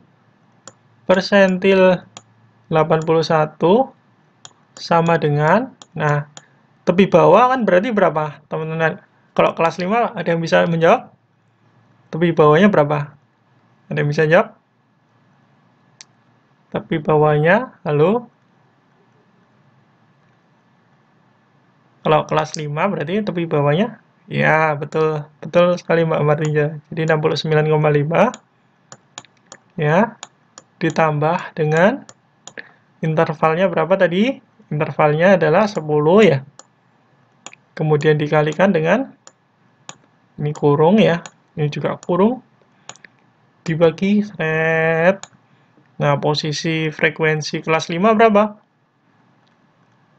persentil 81 sama dengan nah tepi bawah kan berarti berapa teman-teman kalau kelas 5 ada yang bisa menjawab tepi bawahnya berapa ada yang bisa jawab tepi bawahnya lalu kalau kelas 5 berarti tepi bawahnya ya betul betul sekali Mbak Martinja jadi 69,5 ya ditambah dengan intervalnya berapa tadi intervalnya adalah 10 ya kemudian dikalikan dengan ini kurung ya, ini juga kurung, dibagi red. Nah, posisi frekuensi kelas 5 berapa?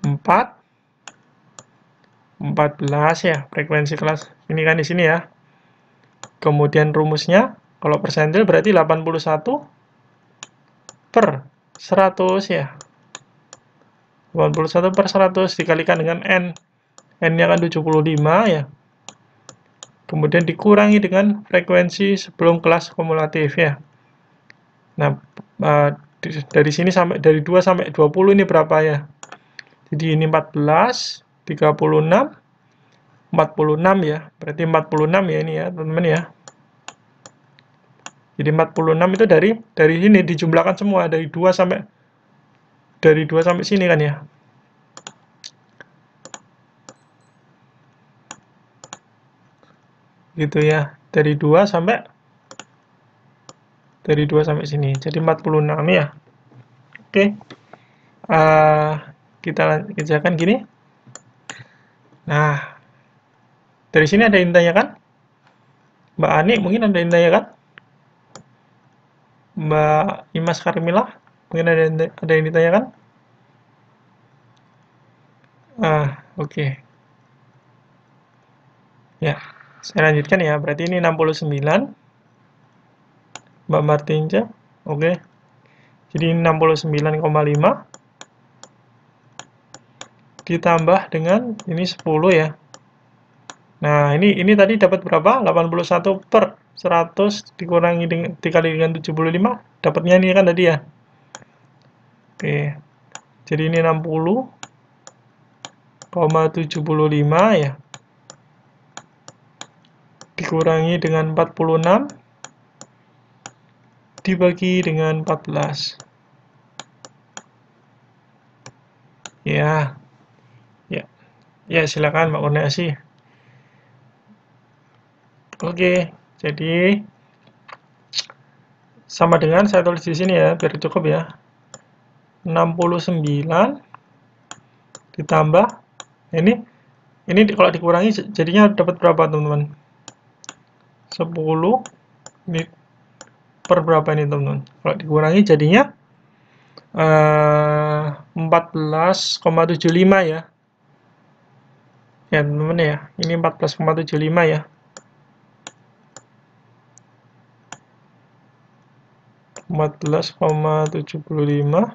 4 14 ya, frekuensi kelas ini kan di sini ya. Kemudian rumusnya, kalau persentil berarti 81 per 100 ya. 81 per 100 dikalikan dengan N n-nya kan 75 ya. Kemudian dikurangi dengan frekuensi sebelum kelas kumulatif ya. Nah, uh, dari sini sampai dari 2 sampai 20 ini berapa ya? Jadi ini 14, 36, 46 ya. Berarti 46 ya ini ya, teman-teman ya. Jadi 46 itu dari dari sini dijumlahkan semua dari 2 sampai dari 2 sampai sini kan ya. gitu ya dari 2 sampai dari 2 sampai sini jadi 46 ya oke okay. uh, eh, kita kerjakan gini nah dari sini ada indahnya kan Mbak Ani mungkin ada indahnya kan Mbak Imas Karmila mungkin ada ada yang kan ah oke okay. ya yeah. Saya lanjutkan ya, berarti ini 69. Mbak Martinja, oke. Okay. Jadi 69,5 ditambah dengan ini 10 ya. Nah, ini ini tadi dapat berapa? 81 per 100 dikurangi dengan, dikali dengan 75. Dapatnya ini kan tadi ya. Oke. Jadi ini 60,75 ya dikurangi dengan 46 dibagi dengan 14. Ya. Ya. Ya, silakan Mbak Kurniasi. Oke, jadi sama dengan saya tulis di sini ya, biar cukup ya. 69 ditambah ini ini kalau dikurangi jadinya dapat berapa teman-teman? 10 ini per berapa ini teman-teman kalau dikurangi jadinya eh, uh, 14,75 ya ya teman-teman ya ini 14,75 ya empat belas koma tujuh puluh lima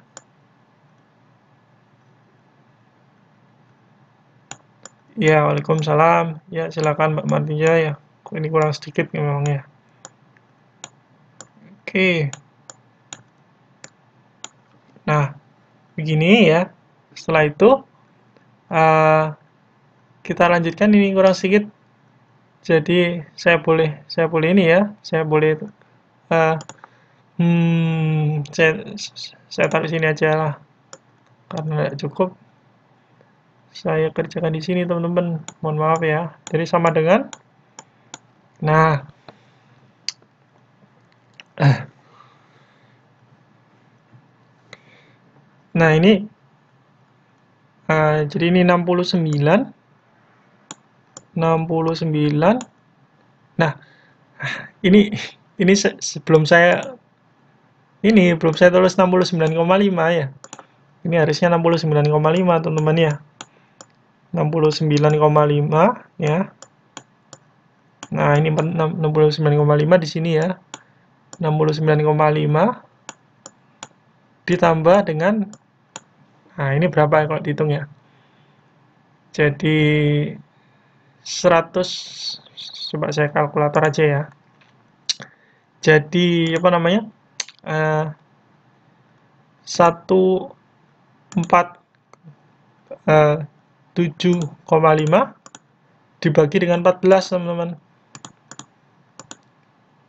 Ya, Waalaikumsalam. Ya, silakan Mbak Martinja ya ini kurang sedikit nih memangnya oke nah begini ya setelah itu uh, kita lanjutkan ini kurang sedikit jadi saya boleh saya boleh ini ya saya boleh uh, hmm, saya, saya taruh sini aja lah karena tidak cukup saya kerjakan di sini teman-teman mohon maaf ya jadi sama dengan Nah, eh. nah ini, uh, jadi ini 69, 69, nah ah, ini, ini se sebelum saya, ini belum saya tulis 69,5 ya, ini harusnya 69,5 teman-teman ya, 69,5 ya, Nah, ini 69,5 di sini ya. 69,5 ditambah dengan Nah, ini berapa ya kalau dihitung ya? Jadi 100 coba saya kalkulator aja ya. Jadi apa namanya? Eh, 1 4 eh, 7,5 dibagi dengan 14 teman-teman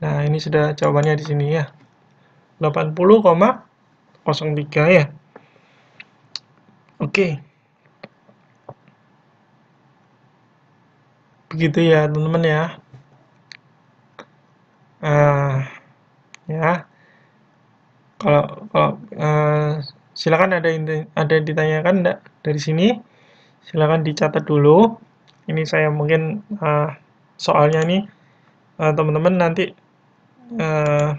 Nah, ini sudah jawabannya di sini ya. 80,03 ya. Oke. Begitu ya, teman-teman ya. Uh, ya. Kalau kalau uh, silakan ada ada yang ditanyakan enggak dari sini? Silakan dicatat dulu. Ini saya mungkin uh, soalnya nih eh, teman-teman uh, nanti uh,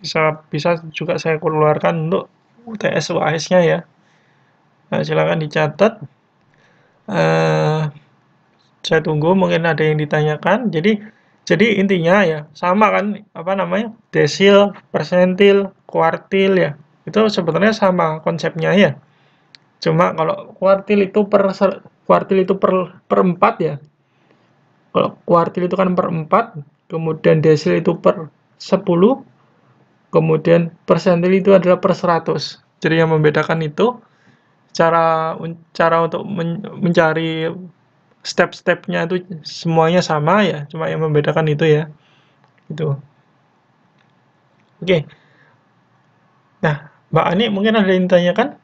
bisa bisa juga saya keluarkan untuk UTS UAS-nya ya. Nah, silakan dicatat. uh, saya tunggu mungkin ada yang ditanyakan. Jadi jadi intinya ya sama kan apa namanya desil, persentil, kuartil ya itu sebenarnya sama konsepnya ya. Cuma kalau kuartil itu per kuartil itu per, per empat ya. Kalau kuartil itu kan per empat kemudian desil itu per 10, kemudian persentil itu adalah per 100. Jadi yang membedakan itu cara cara untuk men, mencari step-stepnya itu semuanya sama ya, cuma yang membedakan itu ya. Itu. Oke. Nah, Mbak Ani mungkin ada yang ditanyakan?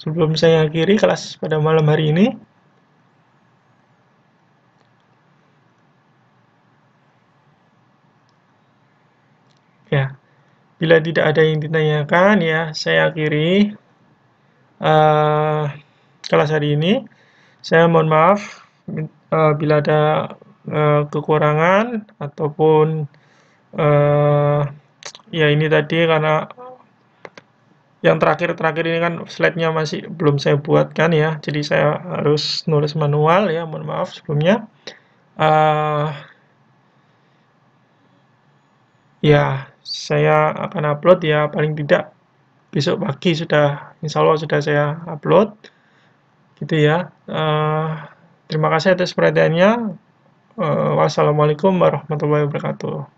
Sebelum saya akhiri kelas pada malam hari ini, Bila tidak ada yang ditanyakan, ya saya akhiri uh, kelas hari ini. Saya mohon maaf uh, bila ada uh, kekurangan ataupun uh, ya ini tadi karena yang terakhir-terakhir ini kan slide-nya masih belum saya buatkan ya, jadi saya harus nulis manual ya, mohon maaf sebelumnya. Uh, ya, saya akan upload ya paling tidak besok pagi sudah insya Allah sudah saya upload gitu ya uh, terima kasih atas perhatiannya uh, wassalamualaikum warahmatullahi wabarakatuh